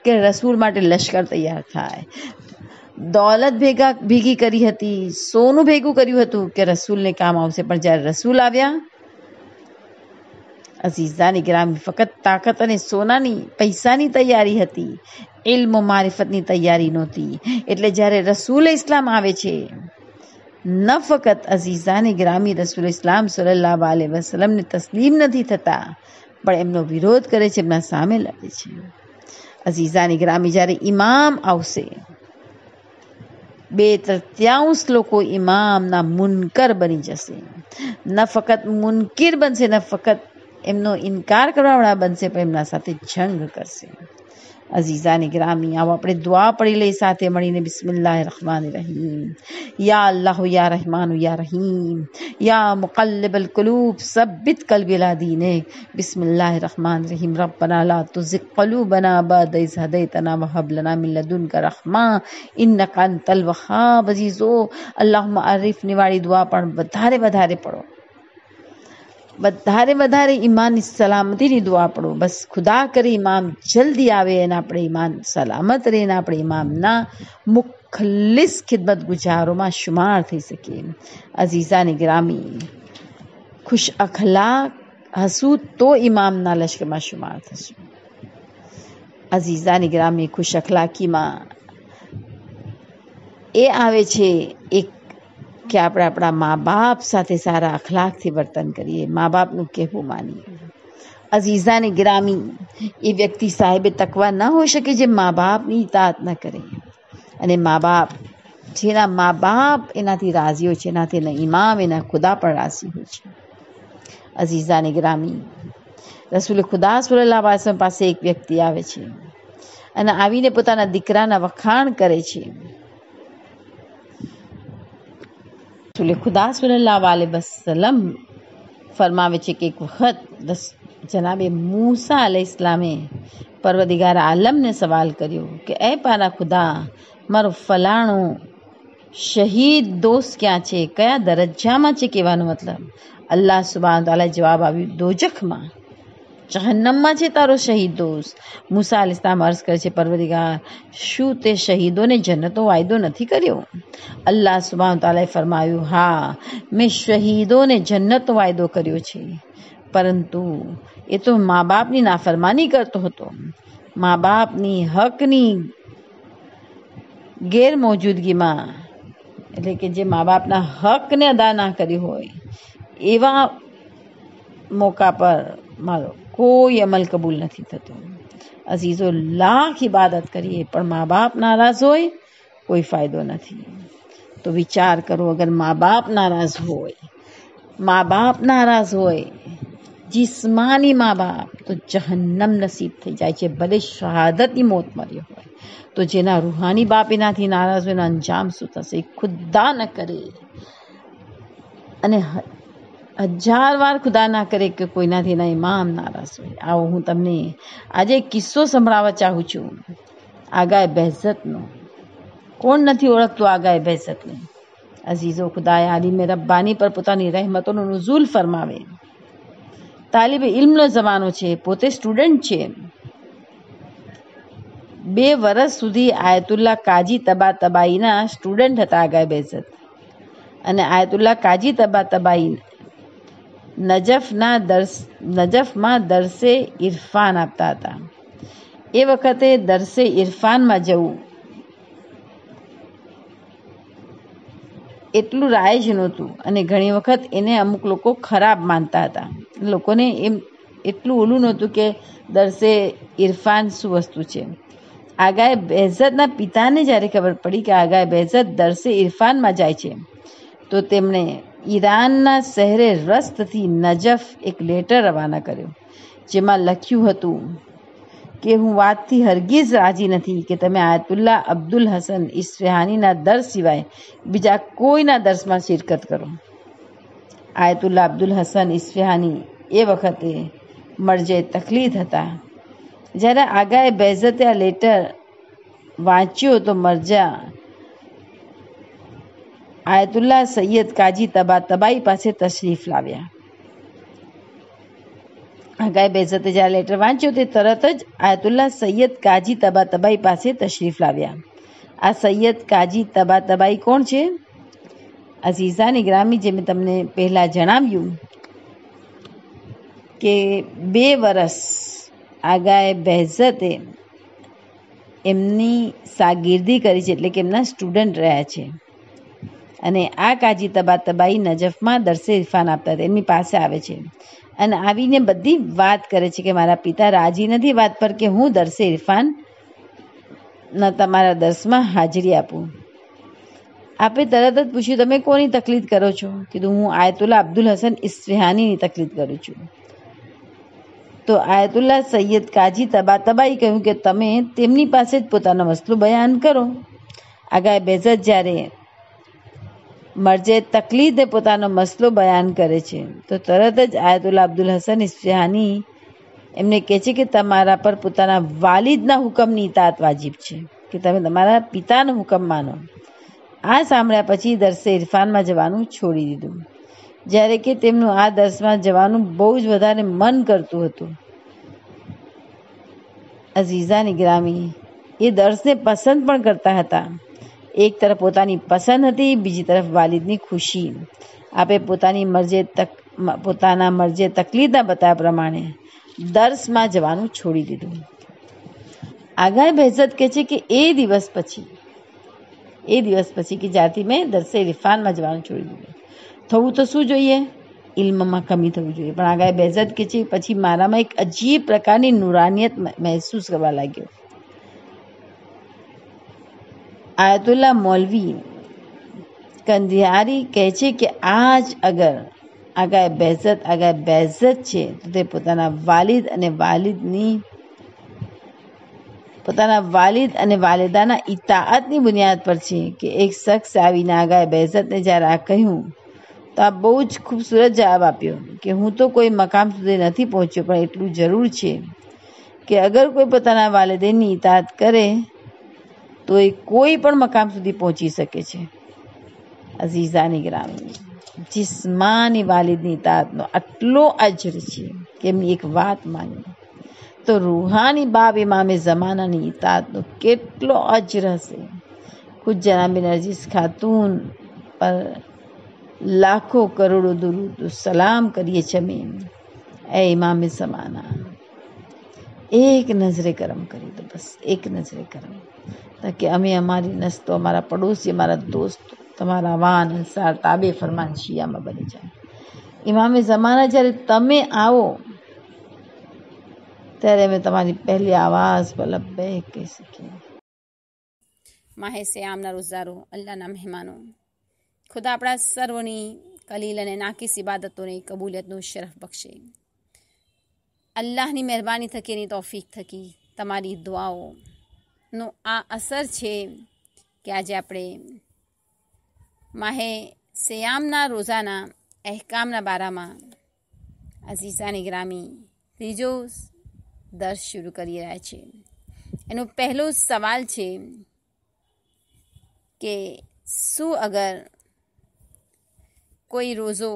કે રસૂલ માટે લશ્કર તૈયાર થાય દોલત ભેગા ભેગી કરી હતી સોનું ભેગું કર્યું હતું કે રસૂલને કામ આવશે પણ જ્યારે રસૂલ આવ્યા અઝીઝાની ગ્રામી ફક્ત તાકાત અને સોનાની પૈસાની તૈયારી હતી ઇલ્મ મારિફતની તૈયારી નહોતી એટલે જ્યારે રસૂલ ઇસ્લામ આવે છે ન ફક્ત અઝીઝાની ગ્રામી રસૂલ ઇસ્લામ સલ્લાહ આલે વસલમને તસ્લીમ નથી થતા પણ એમનો વિરોધ કરે છે એમના સામે લડે છે અઝીઝાની ગ્રામી જ્યારે ઇમામ આવશે બે તૃત્યાંશ લોકો ઇમામના મુનકર બની જશે ન ફક્ત મુનકીર બનશે ન ફક્ત એમનો ઇનકાર કરવાવાળા બનશે પણ એમના સાથે જંગ કરશે अजीज़ा ने ग्रामी आओ अपने दुआ पढ़ी ले साथ मणि ने बिस्मिल्ला रहमान रहीम या अल्लाह या रहमान या रहीम या मुकलबलकलूब सब्बित कल बिला दीन बिस्मिल्ला रहमान रहीम रब बना ला तो ज़िक्लू बना बद हद तना वहबलना मिलदुन का रहमान इन कन तल वहाब अजीज़ो अल्लाह आरिफ निवाड़ी दुआ पढ़ बधारे बधारे पढ़ो વધારે વધારે ઈમાન સલામતીની દુઆ આપણો બસ ખુદા કરી ઇમામ જલ્દી આવે અને આપણે ઈમાન સલામત રહીને આપણે ઇમામના મુખલિસ ખિદમત ગુજારોમાં શુમાર થઈ શકીએ અઝીઝા ગ્રામી ખુશ અખલાક હસું તો ઇમામના લશ્કરમાં શુમાર થશે અઝીઝા ગ્રામી ખુશ અખલાકીમાં એ આવે છે એક કે આપણે આપણા મા બાપ સાથે સારા અખલાકથી વર્તન કરીએ મા બાપનું કહેવું માનીએ અઝીઝાની ગ્રામી એ વ્યક્તિ સાહેબે તકવા ન હોઈ શકે જે મા બાપની ઇતાત ન કરે અને મા બાપ જેના મા બાપ એનાથી હોય છે એનાથી એના ઇમામ એના ખુદા પણ રાજી હોય છે અઝીઝાની ગ્રામી રસુલ ખુદા સુલ્લા પાસે એક વ્યક્તિ આવે છે અને આવીને પોતાના દીકરાના વખાણ કરે છે રસૂલે ખુદા સુલ્લાહ વસલમ ફરમાવે છે કે એક વખત જનાબે મૂસા અલ ઇસ્લામે પરવદિગાર આલમને સવાલ કર્યો કે એ પારા ખુદા મારો ફલાણો શહીદ દોસ્ત ક્યાં છે કયા દરજ્જામાં છે કહેવાનો મતલબ અલ્લાહ સુબાન તાલા જવાબ આવ્યું દોજખમાં જહન્નમમાં છે તારો શહીદ દોસ્ત મુસા અલિસ્લામ અર્ઝ કરે છે પરવદિગાર શું તે શહીદોને જન્નતો વાયદો નથી કર્યો અલ્લાહ સુબાન તાલાએ ફરમાવ્યું હા મેં શહીદોને જન્નતો વાયદો કર્યો છે પરંતુ એ તો મા બાપની નાફરમાની કરતો હતો મા બાપની હકની ગેરમોજૂદગીમાં એટલે કે જે મા બાપના હકને અદા ના કર્યું હોય એવા મોકા પર મારો કોઈ અમલ કબૂલ નથી થતો અઝીઝો લાખ ઇબાદત કરીએ પણ મા બાપ નારાજ હોય કોઈ ફાયદો નથી તો વિચાર કરો અગર મા બાપ નારાજ હોય મા બાપ નારાજ હોય જિસ્માની મા બાપ તો જહન્નમ નસીબ થઈ જાય છે ભલે શહાદતની મોત મર્યો હોય તો જેના રૂહાની બાપ એનાથી નારાજ હોય એનો અંજામ શું થશે ખુદ્દા ન કરે અને હજાર વાર ખુદા ના કરે કે કોઈનાથી એના ઇમામ નારાજ હોય આવો હું તમને આજે કિસ્સો સંભળાવવા ચાહું છું આગાએ બહેઝતનો કોણ નથી ઓળખતું આગાએ બહેઝતને અઝીઝો ખુદાએ આલિમે રબ્બાની પર પોતાની રહેમતોનું નુઝુલ ફરમાવે તાલિબ ઇલ્મનો જમાનો છે પોતે સ્ટુડન્ટ છે બે વર્ષ સુધી આયતુલ્લા કાજી તબા તબાઈના સ્ટુડન્ટ હતા આગાએ બેઝત અને આયતુલ્લા કાજી તબા તબાઈ નજફના દર્શ નજફમાં દર્શે ઇરફાન આપતા હતા એ વખતે દરસે ઇરફાનમાં જવું એટલું રાયજ નહોતું અને ઘણી વખત એને અમુક લોકો ખરાબ માનતા હતા લોકોને એમ એટલું ઓલું નહોતું કે દરસે ઇરફાન શું વસ્તુ છે આગાએ બહેઝતના પિતાને જ્યારે ખબર પડી કે આગાએ બહેઝત દર્શે ઇરફાનમાં જાય છે તો તેમણે ઈરાનના શહેરે રસ્તથી નજફ એક લેટર રવાના કર્યો જેમાં લખ્યું હતું કે હું વાતથી હરગીઝ રાજી નથી કે તમે આયતુલ્લા અબ્દુલ હસન ઇસ્ફેહાનીના દર સિવાય બીજા કોઈના દર્શમાં શિરકત કરો આયતુલ્લા અબ્દુલ હસન ઇસ્ફેહાની એ વખતે મરજે તકલીફ હતા જ્યારે આગાએ બેઝતે આ લેટર વાંચ્યો તો મરજા આયતુલ્લા સૈયદ કાજી તબા તબાઈ પાસે તશરીફ લાવ્યા આગાએ બેઝતે જ્યારે લેટર વાંચ્યો તે તરત જ આયતુલ્લા સૈયદ કાજી તબા તબાઈ પાસે તશરીફ લાવ્યા આ સૈયદ કાજી તબા તબાઈ કોણ છે અઝીઝા નિગ્રામી જે મેં તમને પહેલાં જણાવ્યું કે બે વરસ આગાએ બેઝતે એમની સાગીરદી કરી છે એટલે કે એમના સ્ટુડન્ટ રહ્યા છે અને આ કાજી તબા તબાઈ નજફમાં દરસે ઇરફાન આપતા હતા એમની પાસે આવે છે અને આવીને બધી વાત કરે છે કે મારા પિતા રાજી નથી વાત પર કે હું દરસે ઇરફાન ના તમારા દર્શમાં હાજરી આપું આપે તરત જ પૂછ્યું તમે કોની તકલીફ કરો છો કીધું હું આયતુલ્લા અબ્દુલ હસન ઇસ્ફેહાનીની તકલીફ કરું છું તો આયતુલ્લા સૈયદ કાજી તબા તબાઈ કહ્યું કે તમે તેમની પાસે જ પોતાનો મસલો બયાન કરો આગાએ બેઝત જ્યારે મર્જે તકલીદે પોતાનો મસલો બયાન કરે છે તો તરત જ આયતુલ્લા અબ્દુલ હસન ઇસ્ફિહાની એમને કહે છે કે તમારા પર પોતાના વાલિદના હુકમની ઇતાત વાજીબ છે કે તમે તમારા પિતાનો હુકમ માનો આ સાંભળ્યા પછી દર્શે ઇરફાનમાં જવાનું છોડી દીધું જ્યારે કે તેમનું આ દર્શમાં જવાનું બહુ જ વધારે મન કરતું હતું અઝીઝા નિગ્રામી એ દર્શને પસંદ પણ કરતા હતા એક તરફ પોતાની પસંદ હતી બીજી તરફ વાલિદની ખુશી આપે પોતાની મરજે તક પોતાના મરજે તકલીફ બતાવ્યા પ્રમાણે દર્શમાં જવાનું છોડી દીધું આગાહી બહેજત કહે છે કે એ દિવસ પછી એ દિવસ પછી કે જ્યાંથી મેં દર્શે રિફાનમાં જવાનું છોડી દીધું થવું તો શું જોઈએ ઇલ્મમાં કમી થવી જોઈએ પણ આગળ બેઝત કે છે પછી મારામાં એક અજીબ પ્રકારની નુરાનિયત મહેસૂસ કરવા લાગ્યો આયતુલ્લા મૌલવી કંધિયારી કહે છે કે આજ અગર આ બેઝત બહેઝત આ છે તો તે પોતાના વાલિદ અને વાલિદની પોતાના વાલિદ અને વાલિદાના ઇતાહતની બુનિયાદ પર છે કે એક શખ્સ આવીને આ ગાય જ્યારે આ કહ્યું તો આ બહુ જ ખૂબસૂરત જવાબ આપ્યો કે હું તો કોઈ મકામ સુધી નથી પહોંચ્યો પણ એટલું જરૂર છે કે અગર કોઈ પોતાના વાલિદેની ઇતાહત કરે તો એ કોઈ પણ મકામ સુધી પહોંચી શકે છે અઝીઝાની ગ્રામીણ જિસ્માની વાલિદની તાતનો આટલો અજર છે કે એમની એક વાત માની તો રૂહાની બાબ ઇમામે જમાનાની ઇતાતનો કેટલો અજર હશે ખુદ જનાબિન અજીઝ ખાતુન પર લાખો કરોડો દુરુદ સલામ કરીએ છીએ અમે એ ઇમામે જમાના એક નજરે કરમ કરી દો બસ એક નજરે કરમ ताकि हमें हमारी नस्त हमारा पड़ोसी हमारा दोस्त તમારા વાન અંસાર તાબે ફરમાન શિયામાં બની જાય ઇમામે જમાના જ્યારે તમે આવો ત્યારે મેં તમારી પહેલી આવાજ પલબ બે કહી શીખી માહે આમના રોઝારો અલ્લાહના મહેમાનો ખુદા આપણા સર્વની કલીલ અને નાકીસ ઇબાદતોની કબૂલિયતનો શરફ બક્ષે અલ્લાહની મહેરબાની થકી એની તોફીક થકી તમારી દુઆઓ નો આ અસર છે કે આજે આપણે માહે શ્યામના રોઝાના અહેકામના બારામાં અઝીઝાની ગ્રામી ત્રીજો દર્શ શરૂ કરી રહ્યા છે એનો પહેલો સવાલ છે કે શું અગર કોઈ રોઝો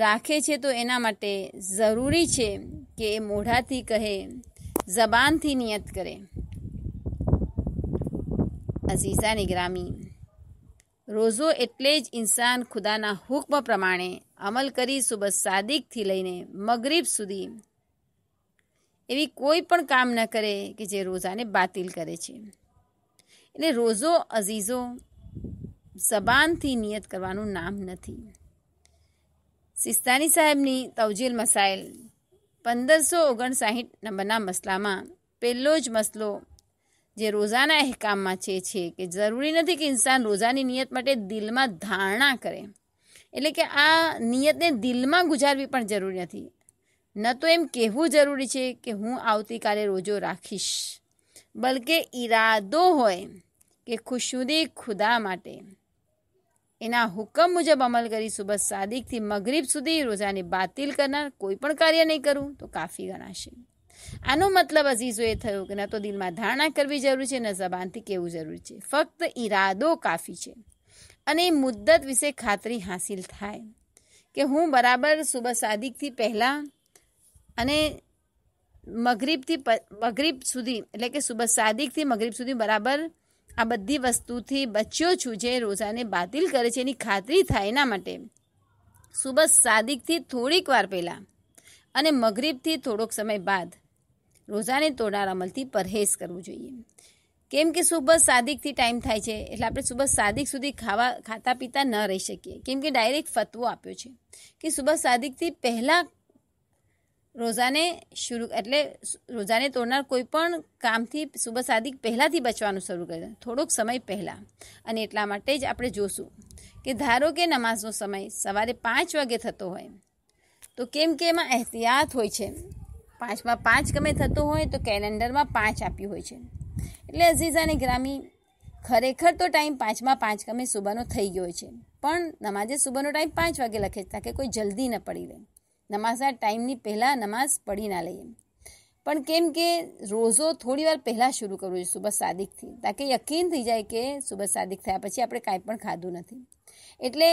રાખે છે તો એના માટે જરૂરી છે કે એ મોઢાથી કહે જબાનથી નિયત કરે અઝીઝા નિગરામી રોઝો એટલે જ ઇન્સાન ખુદાના હુકમ પ્રમાણે અમલ કરી સુબહ સાદિકથી લઈને મગરીબ સુધી એવી કોઈ પણ કામ ન કરે કે જે રોઝાને બાતિલ કરે છે એટલે રોઝો અઝીઝો જબાનથી નિયત કરવાનું નામ નથી સિસ્તાની સાહેબની તવજીલ મસાઇલ પંદરસો ઓગણસાઠ નંબરના મસલામાં પહેલો જ મસલો જે રોઝાના અહેકામમાં છે છે કે જરૂરી નથી કે ઇન્સાન રોઝાની નિયત માટે દિલમાં ધારણા કરે એટલે કે આ નિયતને દિલમાં ગુજારવી પણ જરૂરી નથી ન તો એમ કહેવું જરૂરી છે કે હું આવતીકાલે રોજો રાખીશ બલકે ઈરાદો હોય કે ખુશુદી ખુદા માટે એના હુકમ મુજબ અમલ કરી બસ સાદિકથી મગરીબ સુધી રોજાને બાતિલ કરનાર કોઈ પણ કાર્ય નહીં કરવું તો કાફી ગણાશે આનો મતલબ અઝીઝો એ થયો કે ન તો દિલમાં ધારણા કરવી જરૂરી છે ન જબાનથી કહેવું જરૂરી છે ફક્ત ઈરાદો કાફી છે અને એ મુદ્દત વિશે ખાતરી હાંસિલ થાય કે હું બરાબર સુબહ સાદિકથી પહેલાં અને મગરીબથી મગરીબ સુધી એટલે કે સુબહ સાદિકથી મગરીબ સુધી બરાબર આ બધી વસ્તુથી બચ્યો છું જે રોજાને બાતિલ કરે છે એની ખાતરી થાય એના માટે સુબહ સાદિકથી થોડીક વાર પહેલાં અને મગરીબથી થોડોક સમય બાદ રોજાને તોડનાર અમલથી પરહેજ કરવું જોઈએ કેમ કે સુબહ સાદિકથી ટાઈમ થાય છે એટલે આપણે સુબહ સાદિક સુધી ખાવા ખાતા પીતા ન રહી શકીએ કેમ કે ડાયરેક્ટ ફતવો આપ્યો છે કે સુબહ સાદિકથી પહેલાં રોઝાને શરૂ એટલે રોજાને તોડનાર કોઈ પણ કામથી શુભ સાદિક પહેલાંથી બચવાનું શરૂ કરે થોડોક સમય પહેલાં અને એટલા માટે જ આપણે જોશું કે ધારો કે નમાઝનો સમય સવારે પાંચ વાગે થતો હોય તો કેમ કે એમાં એહતિયાત હોય છે પાંચમાં પાંચ ગમે થતો હોય તો કેલેન્ડરમાં પાંચ આપ્યું હોય છે એટલે અઝીઝાને ગ્રામી ખરેખર તો ટાઈમ પાંચમાં પાંચ ગમે સુબહનો થઈ ગયો છે પણ નમાજે સુબહનો ટાઈમ પાંચ વાગે લખે છે તાકે કોઈ જલ્દી ન પડી રહે નમાઝના ટાઈમની પહેલાં નમાઝ પઢી ના લઈએ પણ કેમ કે રોઝો થોડી વાર પહેલાં શરૂ કરવું જોઈએ સુબહ સાદિકથી તાકે યકીન થઈ જાય કે સુબહ સાદિક થયા પછી આપણે કાંઈ પણ ખાધું નથી એટલે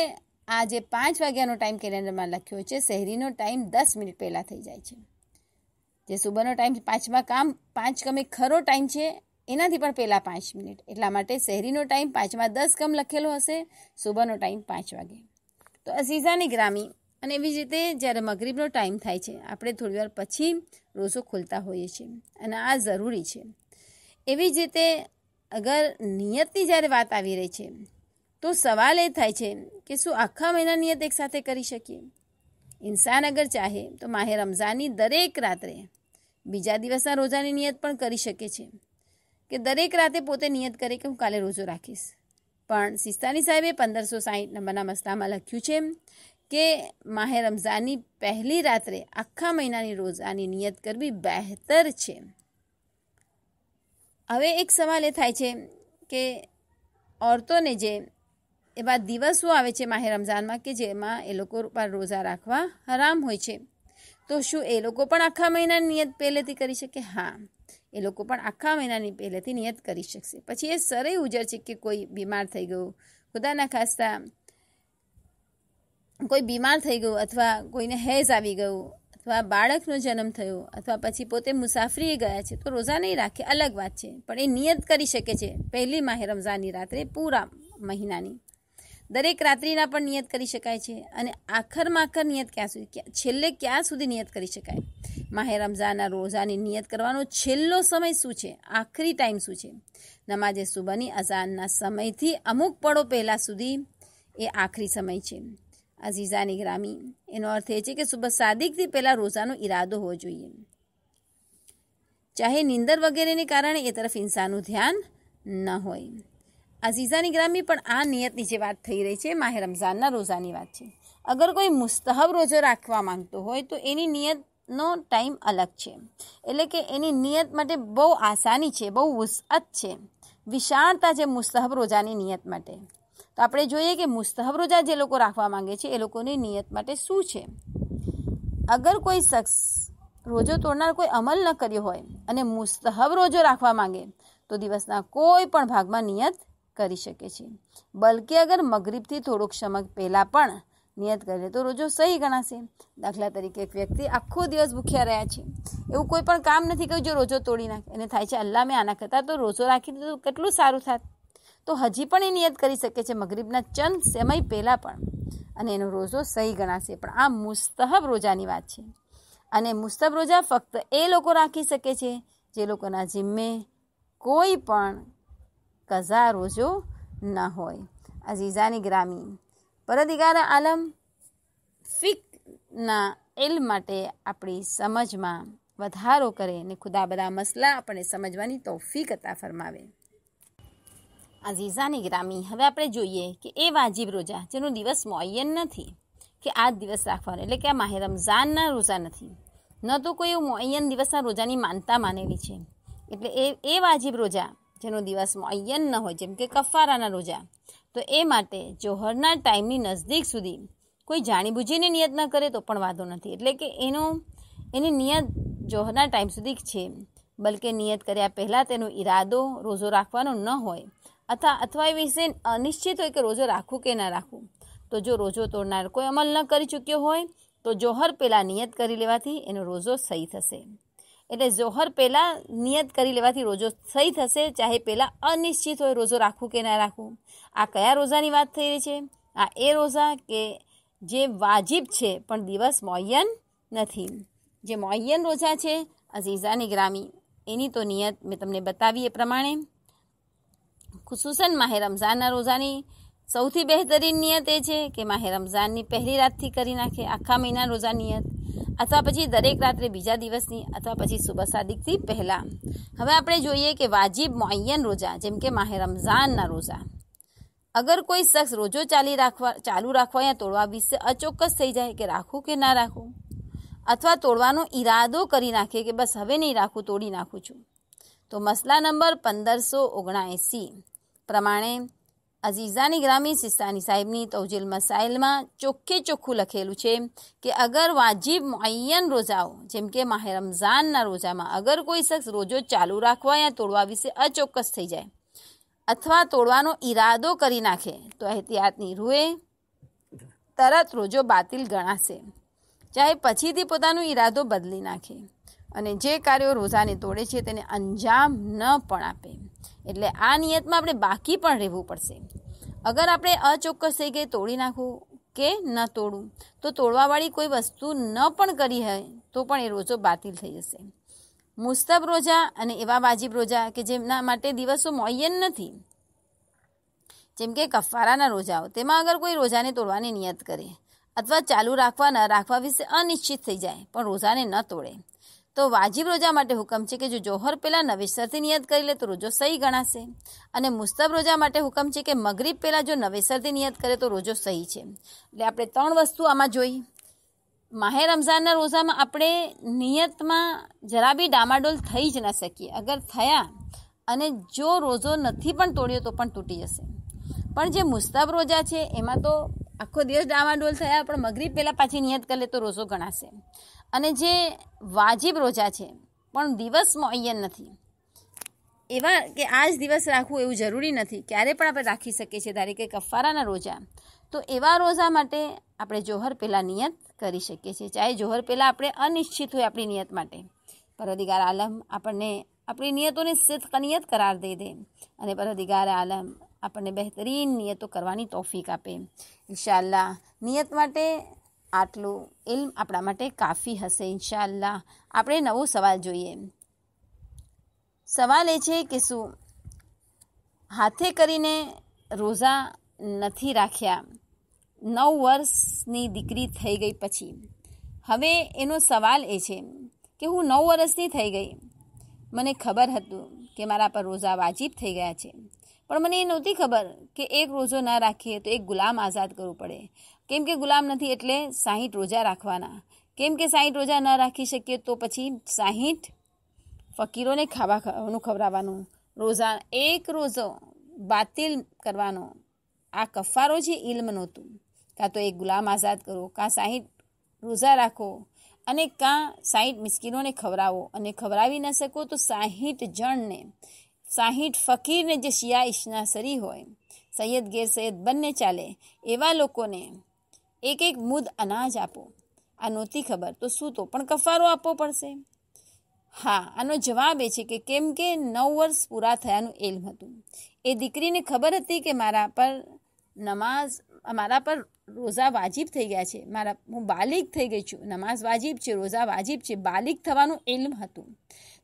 આ જે પાંચ વાગ્યાનો ટાઈમ કેલેન્ડરમાં લખ્યો છે શહેરીનો ટાઈમ દસ મિનિટ પહેલાં થઈ જાય છે જે સુબહનો ટાઈમ પાંચમાં કામ પાંચ કમે ખરો ટાઈમ છે એનાથી પણ પહેલાં પાંચ મિનિટ એટલા માટે શહેરીનો ટાઈમ પાંચમાં દસ કમ લખેલો હશે સુબહનો ટાઈમ પાંચ વાગે તો અઝીઝાની ગ્રામી અને એવી જ રીતે જ્યારે મગરીબનો ટાઈમ થાય છે આપણે થોડીવાર પછી રોઝો ખોલતા હોઈએ છીએ અને આ જરૂરી છે એવી જ રીતે અગર નિયતની જ્યારે વાત આવી રહી છે તો સવાલ એ થાય છે કે શું આખા મહિના નિયત એકસાથે કરી શકીએ ઇન્સાન અગર ચાહે તો માહે રમઝાનની દરેક રાત્રે બીજા દિવસના રોજાની નિયત પણ કરી શકે છે કે દરેક રાતે પોતે નિયત કરે કે હું કાલે રોજો રાખીશ પણ સિસ્તાની સાહેબે પંદરસો સાહીઠ નંબરના મસલામાં લખ્યું છે કે માહે રમઝાનની પહેલી રાત્રે આખા મહિનાની રોજાની નિયત કરવી બહેતર છે હવે એક સવાલ એ થાય છે કે ઓરતોને જે એવા દિવસો આવે છે માહે રમઝાનમાં કે જેમાં એ લોકો પર રોજા રાખવા હરામ હોય છે તો શું એ લોકો પણ આખા મહિનાની નિયત પહેલેથી કરી શકે હા એ લોકો પણ આખા મહિનાની પહેલેથી નિયત કરી શકશે પછી એ સરળ ઉજર છે કે કોઈ બીમાર થઈ ગયું ખુદાના ખાસ્તા કોઈ બીમાર થઈ ગયું અથવા કોઈને હેઝ આવી ગયું અથવા બાળકનો જન્મ થયો અથવા પછી પોતે મુસાફરીએ ગયા છે તો રોઝા નહીં રાખે અલગ વાત છે પણ એ નિયત કરી શકે છે પહેલી માહે રમઝાનની રાત્રે પૂરા મહિનાની દરેક રાત્રિના પણ નિયત કરી શકાય છે અને આખરમાં આખર નિયત ક્યાં સુધી છેલ્લે ક્યાં સુધી નિયત કરી શકાય માહે રમઝાનના રોઝાની નિયત કરવાનો છેલ્લો સમય શું છે આખરી ટાઈમ શું છે નમાજે સુબહની અઝાનના સમયથી અમુક પળો પહેલાં સુધી એ આખરી સમય છે અઝીઝાની ગ્રામી એનો અર્થ એ છે કે સુબહ સાદિકથી પહેલાં રોઝાનો ઈરાદો હોવો જોઈએ ચાહે નિંદર વગેરેને કારણે એ તરફ ઇન્સાનનું ધ્યાન ન હોય અઝીઝાની ગ્રામી પણ આ નિયતની જે વાત થઈ રહી છે માહે રમઝાનના રોઝાની વાત છે અગર કોઈ મુસ્તહબ રોજો રાખવા માંગતો હોય તો એની નિયતનો ટાઈમ અલગ છે એટલે કે એની નિયત માટે બહુ આસાની છે બહુ વસઅત છે વિશાળતા છે મુસ્તહબ રોજાની નિયત માટે તો આપણે જોઈએ કે મુસ્તહબ રોજા જે લોકો રાખવા માંગે છે એ લોકોની નિયત માટે શું છે અગર કોઈ શખ્સ રોજો તોડનાર કોઈ અમલ ન કર્યો હોય અને મુસ્તહબ રોજો રાખવા માંગે તો દિવસના કોઈ પણ ભાગમાં નિયત કરી શકે છે બલકે અગર મગરીબથી થોડોક સમય પહેલાં પણ નિયત કરે તો રોજો સહી ગણાશે દાખલા તરીકે એક વ્યક્તિ આખો દિવસ ભૂખ્યા રહ્યા છે એવું કોઈ પણ કામ નથી કર્યું જો રોજો તોડી નાખે એને થાય છે અલ્લા મેં આના કરતાં તો રોજો રાખી દીધો કેટલું સારું થાય તો હજી પણ એ નિયત કરી શકે છે મગરીબના ચંદ સમય પહેલાં પણ અને એનો રોજો સહી ગણાશે પણ આ મુસ્તહબ રોજાની વાત છે અને મુસ્તહબ રોજા ફક્ત એ લોકો રાખી શકે છે જે લોકોના જિમ્મે કોઈ પણ કઝા રોજો ન હોય અઝીઝાની ગ્રામી પરદિગાર આલમ ફિકના એલ માટે આપણી સમજમાં વધારો કરે અને ખુદા બધા મસલા આપણને સમજવાની તોફીક અતા ફરમાવે આઝીઝાની ગ્રામી હવે આપણે જોઈએ કે એ વાજિબ રોજા જેનો દિવસ મોયન નથી કે આ દિવસ રાખવાનો એટલે કે આ માહે રમઝાનના રોજા નથી ન તો કોઈ એવું મોયન દિવસના રોજાની માનતા માનેલી છે એટલે એ એ વાજિબ રોજા જેનો દિવસ મોયન ન હોય જેમ કે કફારાના રોજા તો એ માટે જોહરના ટાઈમની નજદીક સુધી કોઈ જાણીબુજીને નિયત ન કરે તો પણ વાંધો નથી એટલે કે એનો એની નિયત જોહરના ટાઈમ સુધી છે બલકે નિયત કર્યા પહેલાં તેનો ઈરાદો રોજો રાખવાનો ન હોય અથવા અથવા એ વિશે અનિશ્ચિત હોય કે રોજો રાખવું કે ના રાખવું તો જો રોજો તોડનાર કોઈ અમલ ન કરી ચૂક્યો હોય તો જોહર પહેલાં નિયત કરી લેવાથી એનો રોજો સહી થશે એટલે જોહર પહેલાં નિયત કરી લેવાથી રોજો સહી થશે ચાહે પહેલાં અનિશ્ચિત હોય રોજો રાખવું કે ના રાખવું આ કયા રોજાની વાત થઈ રહી છે આ એ રોજા કે જે વાજિબ છે પણ દિવસ મોયન નથી જે મોયન રોજા છે અઝીઝાની ગ્રામી એની તો નિયત મેં તમને બતાવી એ પ્રમાણે ખુસુસન માહે રમઝાનના રોજાની સૌથી બહેતરીન નિયત એ છે કે માહે રમઝાનની પહેલી રાતથી કરી નાખે આખા મહિના રોજા નિયત અથવા પછી દરેક રાત્રે બીજા દિવસની અથવા પછી સુબહ સાદિકથી પહેલાં હવે આપણે જોઈએ કે વાજીબ મોયન રોજા જેમ કે માહે રમઝાનના રોજા અગર કોઈ શખ્સ રોજો ચાલી રાખવા ચાલુ રાખવા યા તોડવા વિશે અચોક્કસ થઈ જાય કે રાખું કે ના રાખું અથવા તોડવાનો ઈરાદો કરી નાખે કે બસ હવે નહીં રાખું તોડી નાખું છું તો મસલા નંબર પંદરસો ઓગણએંસી પ્રમાણે અઝીઝાની ગ્રામી સિસ્તાની સાહેબની તૌજિલ મસાઇલમાં ચોખ્ખે ચોખ્ખું લખેલું છે કે અગર વાજિબ મુયન રોજાઓ જેમ કે માહે રમઝાનના રોજામાં અગર કોઈ શખ્સ રોજો ચાલુ રાખવા યા તોડવા વિશે અચોક્કસ થઈ જાય અથવા તોડવાનો ઈરાદો કરી નાખે તો એહતિયાતની રૂએ તરત રોજો બાતિલ ગણાશે ચાહે પછીથી પોતાનો ઈરાદો બદલી નાખે અને જે કાર્યો રોજાને તોડે છે તેને અંજામ ન પણ આપે એટલે આ નિયતમાં આપણે બાકી પણ રહેવું પડશે અગર આપણે અચોક્કસ થઈ ગઈ તોડી નાખવું કે ન તોડવું તો તોડવાવાળી કોઈ વસ્તુ ન પણ કરી હોય તો પણ એ રોજો બાતિલ થઈ જશે મુસ્તબ રોજા અને એવા વાજીબ રોજા કે જેમના માટે દિવસો મોયન નથી જેમ કે કફારાના રોજાઓ તેમાં અગર કોઈ રોજાને તોડવાની નિયત કરે અથવા ચાલુ રાખવા ન રાખવા વિશે અનિશ્ચિત થઈ જાય પણ રોજાને ન તોડે તો વાજિબ રોજા માટે હુકમ છે કે જો જોહર પહેલાં નવેસરથી નિયત કરી લે તો રોજો સહી ગણાશે અને મુસ્તબ રોજા માટે હુકમ છે કે મગરીબ પહેલાં જો નવેસરથી નિયત કરે તો રોજો સહી છે એટલે આપણે ત્રણ વસ્તુ આમાં જોઈ માહે રમઝાનના રોઝામાં આપણે નિયતમાં જરા બી ડામાડોલ થઈ જ ન શકીએ અગર થયા અને જો રોઝો નથી પણ તોડ્યો તો પણ તૂટી જશે પણ જે મુસ્તાબ રોજા છે એમાં તો આખો દિવસ ડામાડોલ થયા પણ મગરીબ પહેલાં પાછી નિયત કરી લે તો રોઝો ગણાશે અને જે વાજિબ રોજા છે પણ દિવસ મોયન નથી એવા કે આ જ દિવસ રાખવું એવું જરૂરી નથી ક્યારે પણ આપણે રાખી શકીએ છીએ ધારે કે કફારાના રોજા તો એવા રોજા માટે આપણે જોહર પહેલાં નિયત કરી શકીએ છીએ ચાહે જોહર પહેલાં આપણે અનિશ્ચિત હોય આપણી નિયત માટે પરદિગાર આલમ આપણને આપણી નિયતોને સિદ્ધ નિયત કરાર દઈ દે અને પરદિગાર આલમ આપણને બહેતરીન નિયતો કરવાની તોફીક આપે ઇન્શાલ્લાહ નિયત માટે આટલું ઇલ્મ આપણા માટે કાફી હશે ઇન્શાલ્લાહ આપણે નવો સવાલ જોઈએ સવાલ એ છે કે શું હાથે કરીને રોઝા નથી રાખ્યા નવ વર્ષની દીકરી થઈ ગઈ પછી હવે એનો સવાલ એ છે કે હું નવ વર્ષની થઈ ગઈ મને ખબર હતું કે મારા પર રોઝા વાજિબ થઈ ગયા છે પણ મને એ નહોતી ખબર કે એક રોઝો ના રાખીએ તો એક ગુલામ આઝાદ કરવું પડે કેમ કે ગુલામ નથી એટલે સાહીઠ રોજા રાખવાના કેમ કે સાહીઠ રોજા ન રાખી શકીએ તો પછી સાહીઠ ફકીરોને ખાવા ખાવાનું ખવડાવવાનું રોજા એક રોજો બાતિલ કરવાનો આ કફારો છે ઇલ્મ નહોતું કાં તો એક ગુલામ આઝાદ કરો કાં સાહીઠ રોજા રાખો અને કાં સાહીઠ મિસ્કીનોને ખવડાવો અને ખવડાવી ન શકો તો સાહીઠ જણને સાહીઠ ફકીરને જે શિયા ઇશના સરી હોય સૈયદ ગેર સૈયદ બંને ચાલે એવા લોકોને એક એક મુદ અનાજ આપો આ નહોતી ખબર તો શું તો પણ કફારો આપવો પડશે હા આનો જવાબ એ છે કે કેમ કે નવ વર્ષ પૂરા થયાનું એલ્મ હતું એ દીકરીને ખબર હતી કે મારા પર નમાઝ મારા પર રોઝા વાજીબ થઈ ગયા છે મારા હું બાલિક થઈ ગઈ છું નમાઝ વાજીબ છે રોઝા વાજીબ છે બાલિક થવાનું એલ્મ હતું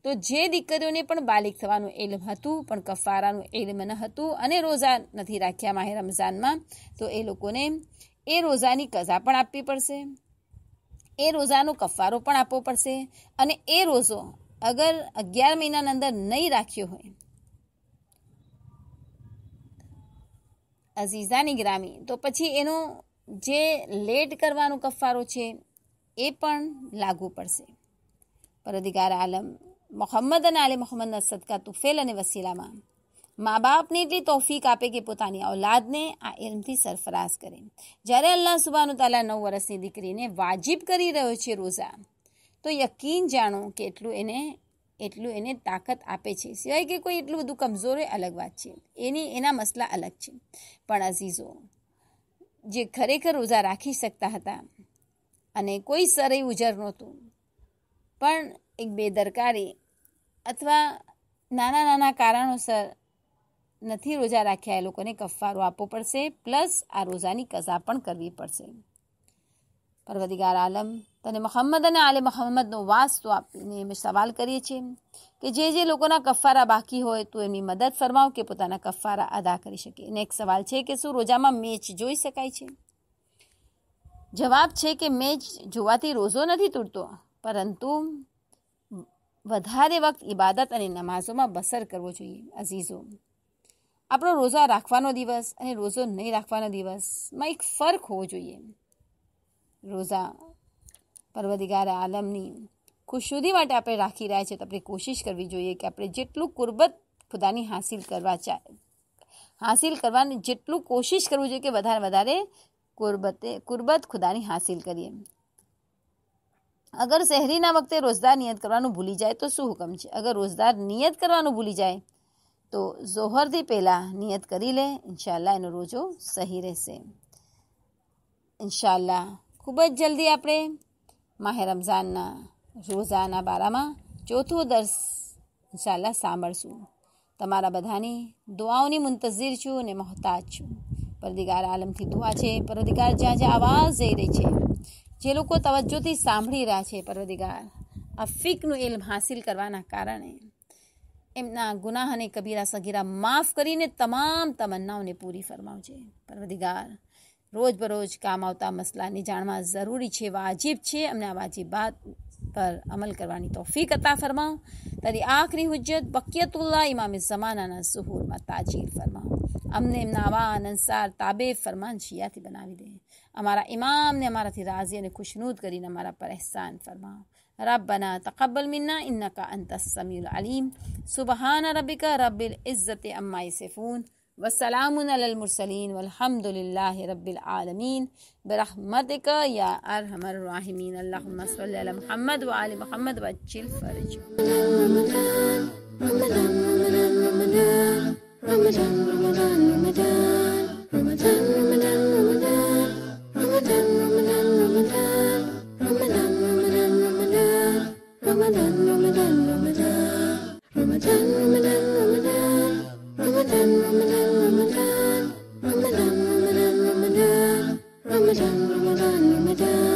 તો જે દીકરીઓને પણ બાલિક થવાનું એલ્મ હતું પણ કફારાનું એલ્મ ન હતું અને રોઝા નથી રાખ્યા માહે રમઝાનમાં તો એ લોકોને એ રોજાની કઝા પણ આપવી પડશે એ રોઝાનો કફારો પણ આપવો પડશે અને એ રોઝો અગર અગિયાર મહિનાની અંદર નહીં રાખ્યો હોય અઝીઝાની ગ્રામી તો પછી એનો જે લેટ કરવાનો કફારો છે એ પણ લાગુ પડશે પર અધિકાર આલમ મોહમ્મદ અને આલે મોહમ્મદના સદકા તુફેલ અને વસીલામાં મા બાપને એટલી તોફીક આપે કે પોતાની ઔલાદને આ ઇલમથી સરફરાશ કરે જ્યારે અલ્લાહ સુબાનુ તાલા નવ વર્ષની દીકરીને વાજિબ કરી રહ્યો છે રોઝા તો યકીન જાણો કે એટલું એને એટલું એને તાકાત આપે છે સિવાય કે કોઈ એટલું બધું કમઝોર એ અલગ વાત છે એની એના મસલા અલગ છે પણ અઝીઝો જે ખરેખર રોઝા રાખી શકતા હતા અને કોઈ સરે ઉજર નહોતું પણ એક બેદરકારી અથવા નાના નાના કારણોસર નથી રોજા રાખ્યા એ લોકોને કફારો આપવો પડશે પ્લસ આ રોજાની કઝા પણ કરવી પડશે પરવદિગાર આલમ તને મોહમ્મદ અને આલે મોહમ્મદનો વાસ્તો આપીને અમે સવાલ કરીએ છીએ કે જે જે લોકોના કફારા બાકી હોય તો એમની મદદ ફરમાવ કે પોતાના કફારા અદા કરી શકે એક સવાલ છે કે શું રોજામાં મેચ જોઈ શકાય છે જવાબ છે કે મેચ જોવાથી રોજો નથી તૂટતો પરંતુ વધારે વખત ઇબાદત અને નમાઝોમાં બસર કરવો જોઈએ અઝીઝો આપણો રોઝા રાખવાનો દિવસ અને રોઝો નહીં રાખવાનો દિવસમાં એક ફરક હોવો જોઈએ રોઝા પરવદિગાર આલમની ખુશુદી માટે આપણે રાખી રહ્યા છીએ તો આપણે કોશિશ કરવી જોઈએ કે આપણે જેટલું કુરબત ખુદાની હાંસિલ કરવા ચા હાંસિલ કરવાની જેટલું કોશિશ કરવું જોઈએ કે વધારે વધારે કુરબતે કુરબત ખુદાની હાંસિલ કરીએ અગર શહેરીના વખતે રોજદાર નિયત કરવાનું ભૂલી જાય તો શું હુકમ છે અગર રોજદાર નિયત કરવાનું ભૂલી જાય તો ઝોહરથી પહેલાં નિયત કરી લે ઇન્શાલ્લાહ એનો રોજો સહી રહેશે ઇન્શાલ્લાહ ખૂબ જ જલ્દી આપણે માહે રમઝાનના રોઝાના બારામાં ચોથો દર્શ ઇન્શાલ્લાહ સાંભળશું તમારા બધાની દુઆઓની મુંતઝીર છું અને મોહતાજ છું પરદિગાર આલમથી દુઆ છે પરદિગાર જ્યાં જ્યાં આવાજ જઈ રહી છે જે લોકો તવજ્જોથી સાંભળી રહ્યા છે પરવદિગાર આ ફિકનું ઇલ્મ હાસિલ કરવાના કારણે એમના ગુનાહ અને કબીરા સગીરા માફ કરીને તમામ તમન્નાઓને પૂરી ફરમાવજે પરવદિગાર રોજબરોજ કામ આવતા મસલાને જાણવા જરૂરી છે વાજીબ છે અમને આ વાજીબાત પર અમલ કરવાની તોફીક અતા ફરમાવ તારી આખરી હુજ્જત બકિયતુલ્લા ઇમામે જમાનાના સુહૂરમાં તાજીર ફરમાવ અમને એમના આવા આનંદસાર તાબે ફરમાન શિયાથી બનાવી દે અમારા ઇમામને અમારાથી રાજી અને ખુશનુદ કરીને અમારા પર Ehsan ફરમાવ ربنا تقبل منا إنك أنت السميع العليم سبحان ربك رب العزة أما يصفون والسلام على المرسلين والحمد لله رب العالمين برحمتك يا أرحم الراحمين اللهم صل على محمد وآل محمد وجل فرج رمضان رمضان رمضان رمضان رمضان رمضان رمضان رمضان Ramadan, Ramadan, Ramadan, Ramadan, Ramadan, Ramadan, Ramadan, Ramadan, Ramadan,